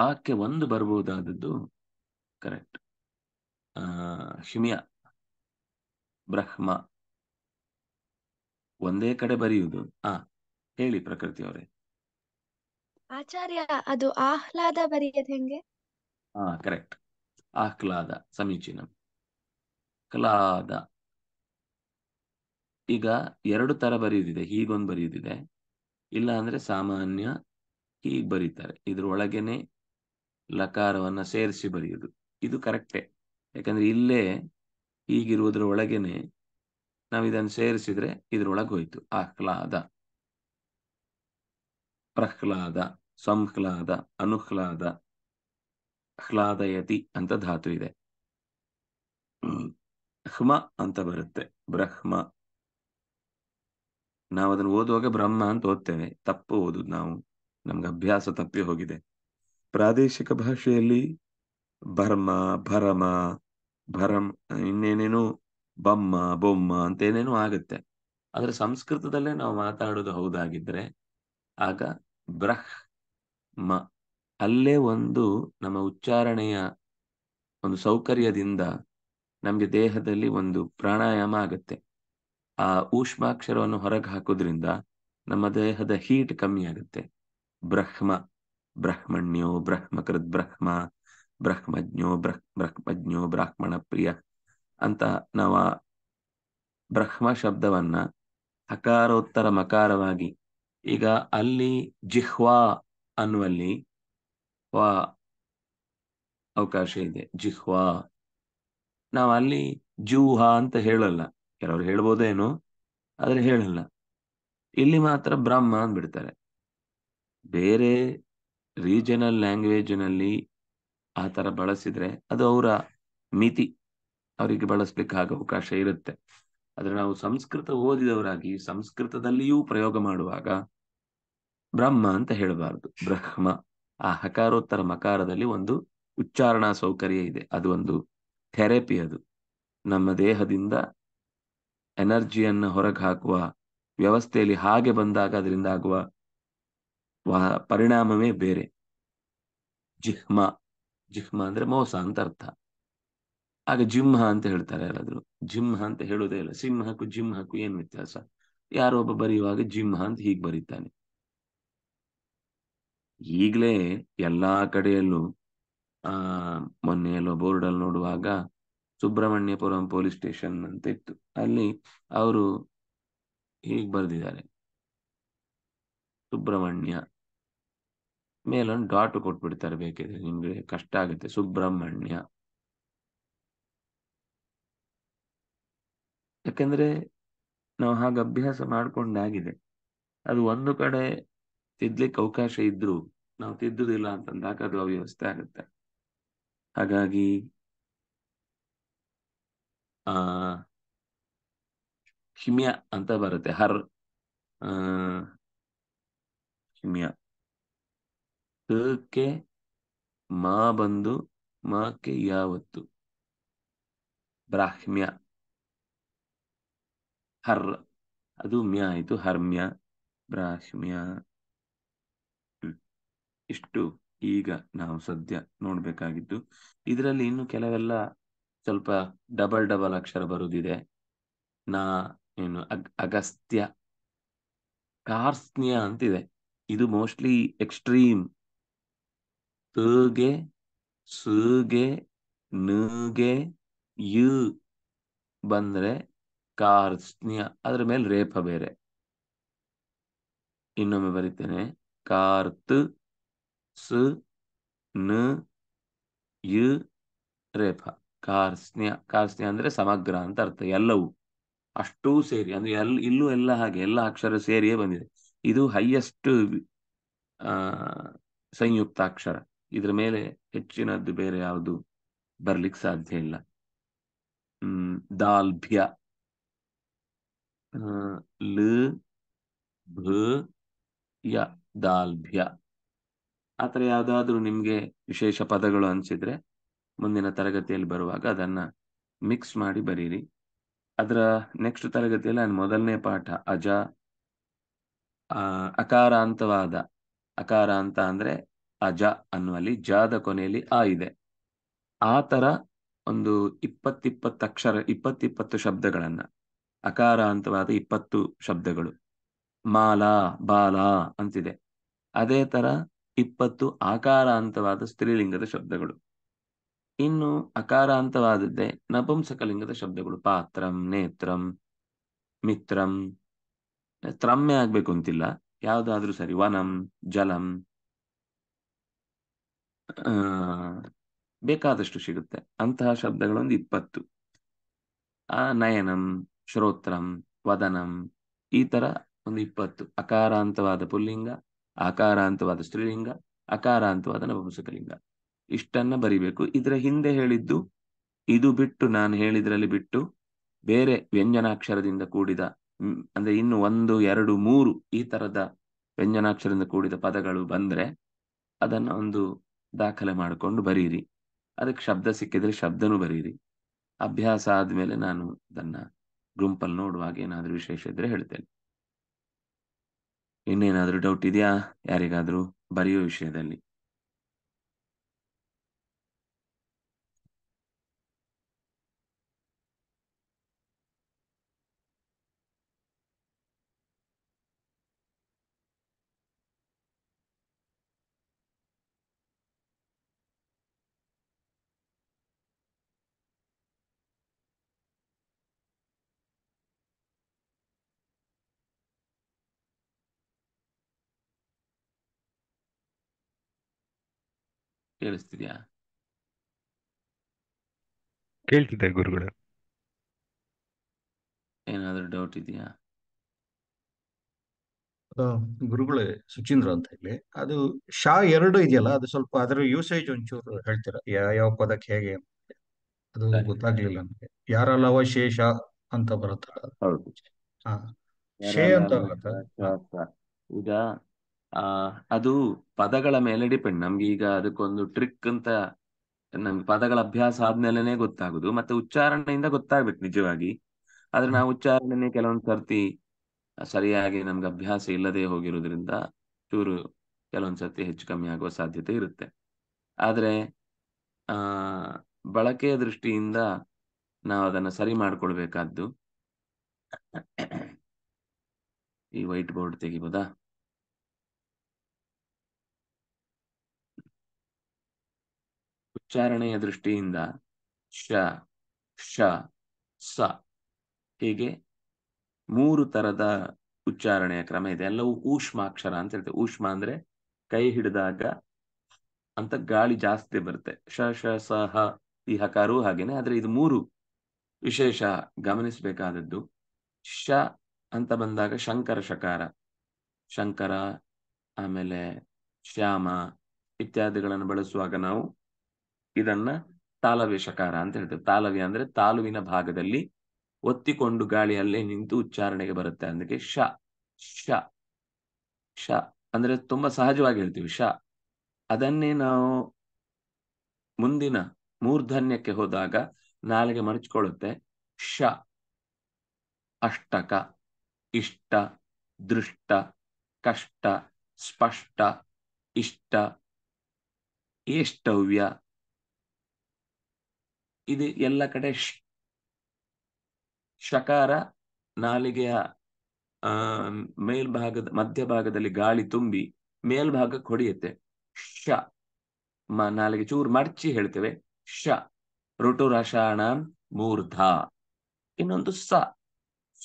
ಹಾಕ್ಕೆ ಒಂದು ಬರಬಹುದಾದದ್ದು ಕರೆಕ್ಟ್ ಹಿಮಿಯ ಬ್ರಹ್ಮ ಒಂದೇ ಕಡೆ ಬರೆಯುವುದು ಆ ಹೇಳಿ ಪ್ರಕೃತಿ ಅವರೇ ಆಚಾರ್ಯ ಅದು ಆಹ್ಲಾದ ಬರೆಯೋದು ಹೆಂಗೆ ಹಾ ಕರೆಕ್ಟ್ ಆಹ್ಲಾದ ಸಮೀಚೀನ ಕ್ಲಾದ ಈಗ ಎರಡು ತರ ಬರೆಯುದಿದೆ ಹೀಗೊಂದು ಬರೆಯುದಿದೆ ಇಲ್ಲ ಅಂದ್ರೆ ಸಾಮಾನ್ಯ ಹೀಗ್ ಬರೀತಾರೆ ಇದ್ರ ಒಳಗೇನೆ ಲಕಾರವನ್ನ ಸೇರಿಸಿ ಬರೆಯುವುದು ಇದು ಕರೆಕ್ಟೇ ಯಾಕಂದ್ರೆ ಇಲ್ಲೇ ಹೀಗಿರುವುದ್ರ ಒಳಗೆನೆ ನಾವು ಇದನ್ನು ಸೇರಿಸಿದ್ರೆ ಇದ್ರೊಳಗೆ ಹೋಯ್ತು ಆಹ್ಲಾದ ಪ್ರಹ್ಲಾದ ಸಂಹ್ಲಾದ ಅನುಹ್ಲಾದ ಹ್ಲಾದಯತಿ ಅಂತ ಧಾತು ಇದೆ ಹ್ಮ ಅಂತ ಬರುತ್ತೆ ಬ್ರಹ್ಮ ನಾವು ಅದನ್ನು ಓದುವಾಗ ಬ್ರಹ್ಮ ಅಂತ ಓದ್ತೇವೆ ತಪ್ಪು ಓದುದು ನಾವು ನಮ್ಗೆ ಅಭ್ಯಾಸ ತಪ್ಪಿ ಹೋಗಿದೆ ಪ್ರಾದೇಶಿಕ ಭಾಷೆಯಲ್ಲಿ ಭರ್ಮ ಭರಮ ಭರಂ ಇನ್ನೇನೇನೋ ಬಮ್ಮ ಬೊಮ್ಮ ಅಂತ ಏನೇನೋ ಆಗುತ್ತೆ ಆದ್ರೆ ಸಂಸ್ಕೃತದಲ್ಲೇ ನಾವು ಮಾತಾಡೋದು ಹೌದಾಗಿದ್ರೆ ಆಗ ಬ್ರಹ್ ಮ ಅಲ್ಲೇ ಒಂದು ನಮ್ಮ ಉಚ್ಚಾರಣೆಯ ಒಂದು ಸೌಕರ್ಯದಿಂದ ನಮ್ಗೆ ದೇಹದಲ್ಲಿ ಒಂದು ಪ್ರಾಣಾಯಾಮ ಆಗುತ್ತೆ ಆ ಊಷ್ಮಾಕ್ಷರವನ್ನು ಹೊರಗೆ ಹಾಕೋದ್ರಿಂದ ನಮ್ಮ ದೇಹದ ಹೀಟ್ ಕಮ್ಮಿ ಆಗುತ್ತೆ ಬ್ರಹ್ಮ ಬ್ರಹ್ಮಣ್ಯೋ ಬ್ರಹ್ಮಕೃದ್ ಬ್ರಹ್ಮ ಬ್ರಹ್ಮಜ್ಞೋ ಬ್ರಹ್ ಬ್ರಹ್ಮಜ್ಞೋ ಬ್ರಾಹ್ಮಣ ಪ್ರಿಯ ಅಂತ ನಾವು ಆ ಬ್ರಹ್ಮ ಶಬ್ದವನ್ನ ಹಕಾರೋತ್ತರ ಮಕಾರವಾಗಿ ಈಗ ಅಲ್ಲಿ ಜಿಹ್ವಾ ಅನ್ನುವಲ್ಲಿ ವಾ ಅವಕಾಶ ಇದೆ ಜಿಹ್ವಾ ನಾವು ಅಲ್ಲಿ ಜೂಹಾ ಅಂತ ಹೇಳಲ್ಲ ಕೆಲವರು ಹೇಳ್ಬೋದೇನು ಆದ್ರೆ ಹೇಳಲ್ಲ ಇಲ್ಲಿ ಮಾತ್ರ ಬ್ರಹ್ಮ ಅಂದ್ಬಿಡ್ತಾರೆ ಬೇರೆ ರೀಜನಲ್ ಲ್ಯಾಂಗ್ವೇಜ್ನಲ್ಲಿ ಆ ಥರ ಬಳಸಿದ್ರೆ ಅದು ಅವರ ಮಿತಿ ಅವರಿಗೆ ಬಳಸ್ಲಿಕ್ಕೆ ಅವಕಾಶ ಇರುತ್ತೆ ಆದ್ರೆ ನಾವು ಸಂಸ್ಕೃತ ಓದಿದವರಾಗಿ ಸಂಸ್ಕೃತದಲ್ಲಿಯೂ ಪ್ರಯೋಗ ಮಾಡುವಾಗ ಬ್ರಹ್ಮ ಅಂತ ಹೇಳಬಾರದು ಬ್ರಹ್ಮ ಆ ಹಕಾರೋತ್ತರ ಮಕಾರದಲ್ಲಿ ಒಂದು ಉಚ್ಚಾರಣಾ ಸೌಕರ್ಯ ಇದೆ ಅದು ಒಂದು ಥೆರಪಿ ಅದು ನಮ್ಮ ದೇಹದಿಂದ ಎನರ್ಜಿಯನ್ನು ಹೊರಗೆ ಹಾಕುವ ವ್ಯವಸ್ಥೆಯಲ್ಲಿ ಹಾಗೆ ಬಂದಾಗ ಅದರಿಂದ ಆಗುವ ಪರಿಣಾಮವೇ ಬೇರೆ ಜಿಹ್ಮ ಜಿಹ್ಮ ಅಂದ್ರೆ ಮೋಸ ಅಂತ ಅರ್ಥ ಆಗ ಜಿಂಹ ಅಂತ ಹೇಳ್ತಾರೆ ಯಾರಾದ್ರೂ ಜಿಂಹ ಅಂತ ಹೇಳೋದೇ ಇಲ್ಲ ಸಿಂಹಕ್ಕೂ ಜಿಂಹಕ್ಕೂ ಏನ್ ವ್ಯತ್ಯಾಸ ಯಾರೋ ಒಬ್ಬ ಬರೆಯುವಾಗ ಜಿಂಹ ಅಂತ ಹೀಗ್ ಬರೀತಾನೆ ಈಗಲೇ ಎಲ್ಲಾ ಕಡೆಯಲ್ಲೂ ಆ ಮೊನ್ನೆ ಎಲ್ಲೋ ಅಲ್ಲಿ ನೋಡುವಾಗ ಸುಬ್ರಹ್ಮಣ್ಯಪುರಂ ಪೊಲೀಸ್ ಸ್ಟೇಷನ್ ಅಂತ ಇತ್ತು ಅಲ್ಲಿ ಅವರು ಹೀಗ್ ಬರೆದಿದ್ದಾರೆ ಸುಬ್ರಹ್ಮಣ್ಯ ಮೇಲೊಂದು ಡಾಟ್ ಕೊಟ್ಬಿಡ್ತಾರೆ ಬೇಕಿದ್ರೆ ನಿಮ್ಗೆ ಕಷ್ಟ ಆಗುತ್ತೆ ಸುಬ್ರಹ್ಮಣ್ಯ ಯಾಕಂದ್ರೆ ನಾವು ಹಾಗೆ ಅಭ್ಯಾಸ ಮಾಡ್ಕೊಂಡಾಗಿದೆ ಅದು ಒಂದು ಕಡೆ ತಿದ್ಲಿಕ್ಕೆ ಅವಕಾಶ ಇದ್ರೂ ನಾವು ತಿದ್ದುದಿಲ್ಲ ಅಂತಂದಾಗ ಅದು ಅವ್ಯವಸ್ಥೆ ಆಗುತ್ತೆ ಹಾಗಾಗಿ ಆ ಹಿಮ್ಯ ಅಂತ ಬರುತ್ತೆ ಹರ್ ಆ ಹಿಮ್ಯ ಕೆ ಮಾ ಬಂದು ಮಾಕ್ಕೆ ಯಾವತ್ತು ಬ್ರಾಹ್ಮ್ಯ ಹರ್ ಅದು ಮ್ಯ ಆಯಿತು ಹರ್ಮ್ಯ ಬ್ರಾಹ್ಮ್ಯ ಇಷ್ಟು ಈಗ ನಾವು ಸದ್ಯ ನೋಡ್ಬೇಕಾಗಿದ್ದು ಇದರಲ್ಲಿ ಇನ್ನು ಕೆಲವೆಲ್ಲ ಸ್ವಲ್ಪ ಡಬಲ್ ಡಬಲ್ ಅಕ್ಷರ ಬರುದಿದೆ ನಾ ಏನು ಅಗಸ್ತ್ಯ ಕಾರ್ಸ್ನ್ಯ ಅಂತಿದೆ ಇದು ಮೋಸ್ಟ್ಲಿ ಎಕ್ಸ್ಟ್ರೀಮ್ ತಗೆ ಸುಗೆ ನಗೆ ಯು ಬಂದ್ರೆ ಕಾರ್ಸ್ನಿಯ ಅದರ ಮೇಲೆ ರೇಪ ಬೇರೆ ಇನ್ನೊಮ್ಮೆ ಬರೀತೇನೆ ಕಾರ್ತ್ ಸ್ ನ ಯು ರೇಫ ಕಾರ್ಸ್ನಿಯ ಕಾರ್ಸ್ನಿಯ ಅಂದ್ರೆ ಸಮಗ್ರ ಅಂತ ಅರ್ಥ ಎಲ್ಲವೂ ಅಷ್ಟೂ ಸೇರಿ ಅಂದ್ರೆ ಎಲ್ ಇಲ್ಲೂ ಎಲ್ಲ ಹಾಗೆ ಎಲ್ಲ ಅಕ್ಷರ ಸೇರಿಯೇ ಬಂದಿದೆ ಇದು ಹೈಯೆಸ್ಟ್ ಸಂಯುಕ್ತ ಅಕ್ಷರ ಇದ್ರ ಮೇಲೆ ಹೆಚ್ಚಿನದ್ದು ಬೇರೆ ಯಾವುದು ಬರ್ಲಿಕ್ಕೆ ಸಾಧ್ಯ ಇಲ್ಲ ಹ್ಮ್ ದಾಲ್ಭ್ಯ ಲ ಭ ಯ ದಾಲ್ಭ್ಯ ಆ ಥರ ಯಾವುದಾದ್ರೂ ನಿಮಗೆ ವಿಶೇಷ ಪದಗಳು ಅನಿಸಿದರೆ ಮುಂದಿನ ತರಗತಿಯಲ್ಲಿ ಬರುವಾಗ ಅದನ್ನು ಮಿಕ್ಸ್ ಮಾಡಿ ಬರೀರಿ ಅದರ ನೆಕ್ಸ್ಟ್ ತರಗತಿಯಲ್ಲಿ ನಾನು ಮೊದಲನೇ ಪಾಠ ಅಜ ಅಕಾರಾಂತವಾದ ಅಕಾರಾಂತ ಅಂದರೆ ಅಜ ಅನ್ನುವಲ್ಲಿ ಜಾದ ಕೊನೆಯಲ್ಲಿ ಆ ಇದೆ ಆ ಥರ ಒಂದು ಇಪ್ಪತ್ತಿಪ್ಪತ್ತು ಅಕ್ಷರ ಇಪ್ಪತ್ತಿಪ್ಪತ್ತು ಶಬ್ದಗಳನ್ನು ಅಕಾರಾಂತವಾದ ಇಪ್ಪತ್ತು ಶಬ್ದಗಳು ಮಾಲಾ ಬಾಲ ಅಂತಿದೆ ಅದೇ ತರ ಇಪ್ಪತ್ತು ಆಕಾರಾಂತವಾದ ಸ್ತ್ರೀಲಿಂಗದ ಶಬ್ದಗಳು ಇನ್ನು ಅಕಾರಾಂತವಾದದ್ದೇ ನಪುಂಸಕಲಿಂಗದ ಶಬ್ದಗಳು ಪಾತ್ರಂ ನೇತ್ರಂ ಮಿತ್ರಂ ತ್ರಮ್ಯ ಆಗ್ಬೇಕು ಅಂತಿಲ್ಲ ಯಾವುದಾದ್ರೂ ಸರಿ ವನಂ ಜಲಂ ಬೇಕಾದಷ್ಟು ಸಿಗುತ್ತೆ ಅಂತಹ ಶಬ್ದಗಳೊಂದು ಇಪ್ಪತ್ತು ಆ ನಯನಂ ಶ್ರೋತ್ರಂ ವದನಂ ಈ ತರ ಒಂದು ಇಪ್ಪತ್ತು ಅಕಾರಾಂತವಾದ ಪುಲ್ಲಿಂಗ ಆಕಾರಾಂತವಾದ ಸ್ತ್ರೀಲಿಂಗ ಅಕಾರಾಂತವಾದ ನಪುಂಸಕಲಿಂಗ ಇಷ್ಟನ್ನ ಬರಿಬೇಕು ಇದರ ಹಿಂದೆ ಹೇಳಿದ್ದು ಇದು ಬಿಟ್ಟು ನಾನು ಹೇಳಿದ್ರಲ್ಲಿ ಬಿಟ್ಟು ಬೇರೆ ವ್ಯಂಜನಾಕ್ಷರದಿಂದ ಕೂಡಿದ ಅಂದ್ರೆ ಇನ್ನು ಒಂದು ಎರಡು ಮೂರು ಈ ತರದ ವ್ಯಂಜನಾಕ್ಷರದಿಂದ ಕೂಡಿದ ಪದಗಳು ಬಂದ್ರೆ ಅದನ್ನ ಒಂದು ದಾಖಲೆ ಮಾಡಿಕೊಂಡು ಬರೀರಿ ಅದಕ್ಕೆ ಶಬ್ದ ಸಿಕ್ಕಿದ್ರೆ ಶಬ್ದನೂ ಬರೀರಿ ಅಭ್ಯಾಸ ಆದ್ಮೇಲೆ ನಾನು ಅದನ್ನ ಗುಂಪಲ್ಲಿ ನೋಡುವಾಗ ಏನಾದರೂ ವಿಶೇಷ ಇದ್ರೆ ಹೇಳ್ತೇನೆ ಇನ್ನೇನಾದರೂ ಡೌಟ್ ಇದೆಯಾ ಯಾರಿಗಾದರೂ ಬರೆಯೋ ವಿಷಯದಲ್ಲಿ ಕೇಳಿಸ್ತಿದ್ಯಾ ಕೇಳ್ತಿದ್ದೆ ಗುರುಗಳ ಏನಾದ್ರೂ ಡೌಟ್ ಇದೆಯಾ ಗುರುಗಳೇ ಸುಚೀಂದ್ರ ಅಂತ ಹೇಳಿ ಅದು ಶಾ ಎರಡು ಇದೆಯಲ್ಲ ಅದು ಸ್ವಲ್ಪ ಅದರ ಯೂಸೇಜ್ ಒಂಚೂರು ಹೇಳ್ತೀರಾ ಯಾವ ಯಾವ ಪದಕ್ಕೆ ಹೇಗೆ ಅದು ಗೊತ್ತಾಗ್ಲಿಲ್ಲ ನನಗೆ ಯಾರ ಲವ ಶೇಷ ಅಂತ ಬರುತ್ತಲ್ಲ ಹಾ ಶೇ ಅಂತ ಈಗ ಆ ಅದು ಪದಗಳ ಮೇಲೆ ಡಿಪೆಂಡ್ ನಮ್ಗೆ ಈಗ ಅದಕ್ಕೊಂದು ಟ್ರಿಕ್ ಅಂತ ನಮ್ಗೆ ಪದಗಳ ಅಭ್ಯಾಸ ಆದ್ಮೇಲೆನೆ ಗೊತ್ತಾಗುದು ಮತ್ತೆ ಉಚ್ಚಾರಣೆಯಿಂದ ಗೊತ್ತಾಗ್ಬೇಕು ನಿಜವಾಗಿ ಆದ್ರೆ ನಾವು ಉಚ್ಚಾರಣೆನೆ ಕೆಲವೊಂದ್ ಸರ್ತಿ ಸರಿಯಾಗಿ ನಮ್ಗೆ ಅಭ್ಯಾಸ ಇಲ್ಲದೆ ಹೋಗಿರೋದ್ರಿಂದ ಚೂರು ಕೆಲವೊಂದ್ ಸರ್ತಿ ಹೆಚ್ಚು ಕಮ್ಮಿ ಆಗುವ ಸಾಧ್ಯತೆ ಇರುತ್ತೆ ಆದ್ರೆ ಆ ಬಳಕೆಯ ದೃಷ್ಟಿಯಿಂದ ನಾವು ಅದನ್ನ ಸರಿ ಮಾಡ್ಕೊಳ್ಬೇಕಾದ್ದು ಈ ವೈಟ್ ಬೋರ್ಡ್ ತೆಗಿಬೋದಾ ಉಚ್ಚಾರಣೆಯ ದೃಷ್ಟಿಯಿಂದ ಶ ಶ ಸ ಹೀಗೆ ಮೂರು ತರದ ಉಚ್ಚಾರಣೆಯ ಕ್ರಮ ಇದೆ ಎಲ್ಲವೂ ಊಷ್ಮಾಕ್ಷರ ಅಂತ ಹೇಳ್ತೇವೆ ಊಷ್ಮ ಅಂದ್ರೆ ಕೈ ಹಿಡಿದಾಗ ಅಂತ ಗಾಳಿ ಜಾಸ್ತಿ ಬರುತ್ತೆ ಶ ಷ ಸ ಹ ಈ ಹಕಾರು ಹಾಗೇನೆ ಆದ್ರೆ ಇದು ಮೂರು ವಿಶೇಷ ಗಮನಿಸಬೇಕಾದದ್ದು ಶ ಅಂತ ಬಂದಾಗ ಶಂಕರ ಶಕಾರ ಶಂಕರ ಆಮೇಲೆ ಶ್ಯಾಮ ಇತ್ಯಾದಿಗಳನ್ನು ಬಳಸುವಾಗ ನಾವು ಇದನ್ನ ಶಕಾರ ಅಂತ ಹೇಳ್ತಾರೆ ತಾಲವ್ಯ ಅಂದ್ರೆ ತಾಲುವಿನ ಭಾಗದಲ್ಲಿ ಒತ್ತಿಕೊಂಡು ಗಾಳಿಯಲ್ಲೇ ನಿಂತು ಉಚ್ಚಾರಣೆಗೆ ಬರುತ್ತೆ ಅಂದಕ್ಕೆ ಶ ಶ ಶ ಅಂದ್ರೆ ತುಂಬಾ ಸಹಜವಾಗಿ ಹೇಳ್ತೀವಿ ಶ ಅದನ್ನೇ ನಾವು ಮುಂದಿನ ಮೂರ್ಧನ್ಯಕ್ಕೆ ಹೋದಾಗ ನಾಲಿಗೆ ಮರೆಚಿಕೊಳ್ಳುತ್ತೆ ಶ ಅಷ್ಟಕ ಇಷ್ಟ ದೃಷ್ಟ ಕಷ್ಟ ಸ್ಪಷ್ಟ ಇಷ್ಟ ಏಷ್ಟವ್ಯ ಇದು ಎಲ್ಲ ಕಡೆ ಶಕಾರ ನಾಲಿಗೆಯ ಆ ಮೇಲ್ಭಾಗದ ಮಧ್ಯಭಾಗದಲ್ಲಿ ಗಾಳಿ ತುಂಬಿ ಮೇಲ್ಭಾಗ ಹೊಡೆಯುತ್ತೆ ಶ ಮ ನಾಲಿಗೆ ಚೂರು ಮರ್ಚಿ ಹೇಳ್ತೇವೆ ಶ ಋಟು ರಸಾಣ ಮೂರ್ಧ ಇನ್ನೊಂದು ಸ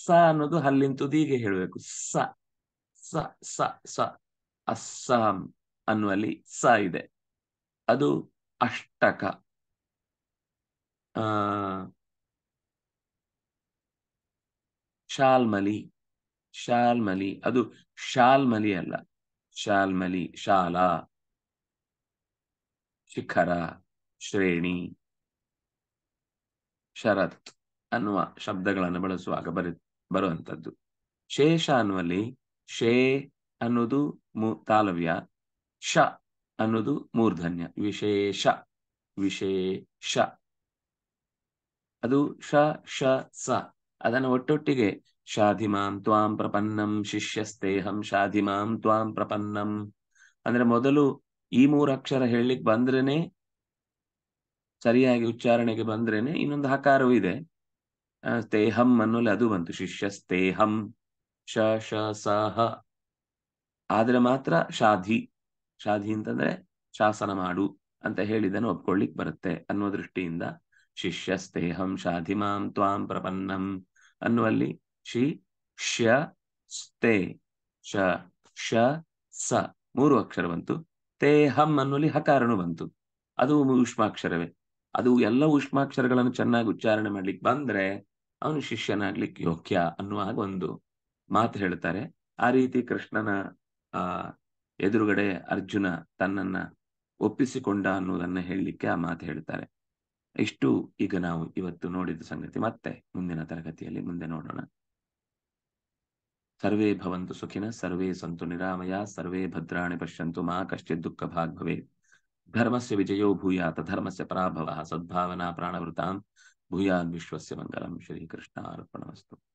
ಸ ಅನ್ನೋದು ಹಲ್ಲಿನ ತುದಿಗೆ ಹೇಳಬೇಕು ಸ ಸ ಸ ಸ ಅಸ್ಸಾಂ ಅನ್ನುವಲ್ಲಿ ಸ ಇದೆ ಅದು ಅಷ್ಟಕ ಶಾಲ್ಮಲಿ ಶಾಲ್ಮಲಿ ಅದು ಶಾಲ್ಮಲಿ ಅಲ್ಲ ಶಾಲ್ಮಲಿ ಶಾಲಾ ಶಿಖರ ಶ್ರೇಣಿ ಶರತ್ ಅನ್ನುವ ಶಬ್ದಗಳನ್ನು ಬಳಸುವಾಗ ಬರಿ ಬರುವಂಥದ್ದು ಶೇಷ ಅನ್ನುವಲ್ಲಿ ಶೇ ಅನ್ನೋದು ಮೂ ತಾಲವ್ಯ ಶ ಅನ್ನೋದು ಮೂರ್ಧನ್ಯ ವಿಶೇಷ ವಿಶೇಷ ಅದು ಶ ಶ ಸ ಅದನ್ನು ಒಟ್ಟೊಟ್ಟಿಗೆ ಶಾಧಿಮಾಂ ತ್ವಾಂ ಪ್ರಪನ್ನಂ ಶಿಷ್ಯಸ್ತೇಹಂ ಶಾಧಿಮಾಂ ತ್ವಾಂ ಪ್ರಪನ್ನಂ ಅಂದ್ರೆ ಮೊದಲು ಈ ಮೂರು ಅಕ್ಷರ ಹೇಳಲಿಕ್ಕೆ ಬಂದ್ರೇನೆ ಸರಿಯಾಗಿ ಉಚ್ಚಾರಣೆಗೆ ಬಂದ್ರೇನೆ ಇನ್ನೊಂದು ಹಕಾರವೂ ಇದೆ ತೇಹಂ ಅನ್ನೋಲ್ಲಿ ಅದು ಬಂತು ಶಿಷ್ಯಸ್ತೇಹಂ ಶ ಶ ಸಹ ಆದ್ರೆ ಮಾತ್ರ ಶಾಧಿ ಶಾಧಿ ಅಂತಂದ್ರೆ ಶಾಸನ ಮಾಡು ಅಂತ ಹೇಳಿದನ್ನು ಒಪ್ಕೊಳ್ಳಿಕ್ ಬರುತ್ತೆ ಅನ್ನೋ ದೃಷ್ಟಿಯಿಂದ ಶಿಷ್ಯಸ್ತೇಹಂ ಶಾಧಿಮಾಂ ತ್ವಾಂ ಪ್ರಪನ್ನಂ ಅನ್ನುವಲ್ಲಿ ಶಿ ಶ ಸ್ತೆ ಶ ಶ ಸ ಮೂರು ಅಕ್ಷರ ಬಂತು ತೇಹಂ ಅನ್ನುವಲ್ಲಿ ಹಕಾರನು ಬಂತು ಅದು ಉಷ್ಮಾಕ್ಷರವೇ ಅದು ಎಲ್ಲ ಉಷ್ಮಾಕ್ಷರಗಳನ್ನು ಚೆನ್ನಾಗಿ ಉಚ್ಚಾರಣೆ ಮಾಡ್ಲಿಕ್ಕೆ ಬಂದ್ರೆ ಅವನು ಶಿಷ್ಯನಾಗ್ಲಿಕ್ಕೆ ಯೋಗ್ಯ ಅನ್ನುವಾಗ ಒಂದು ಮಾತು ಹೇಳ್ತಾರೆ ಆ ರೀತಿ ಕೃಷ್ಣನ ಆ ಎದುರುಗಡೆ ಅರ್ಜುನ ತನ್ನನ್ನ ಒಪ್ಪಿಸಿಕೊಂಡ ಅನ್ನೋದನ್ನ ಹೇಳಲಿಕ್ಕೆ ಆ ಮಾತು ಹೇಳ್ತಾರೆ ಇಷ್ಟು ಈಗ ನಾವು ಇವತ್ತು ನೋಡಿದ ಸಂಗತಿ ಮತ್ತೆ ಮುಂದಿನ ತರಗತಿಯಲ್ಲಿ ಮುಂದೆ ನೋಡೋಣ ಸರ್ವೇ ಭವಂತು ಸುಖಿನ ಸರ್ವೇ ಸಂತು ನಿರಾಮಯ ಸರ್ವೇ ಭದ್ರಾಣಿ ಪಶ್ಯಂತು ಮಾ ಕಶ್ಚಿತ್ ದುಃಖ ಭಾಗ್ ಭವೇ ಧರ್ಮಸ್ಯ ವಿಜಯೋ ಭೂಯಾತ ಧರ್ಮಸ್ಯ ಪರಾಭವ ಸದ್ಭಾವನಾ ಪ್ರಾಣವೃತಾಂ ಭೂಯಾನ್ ವಿಶ್ವಸ್ಯ ಮಂಗಲಂ ಶ್ರೀಕೃಷ್ಣ ಅರ್ಪಣಮಸ್ತು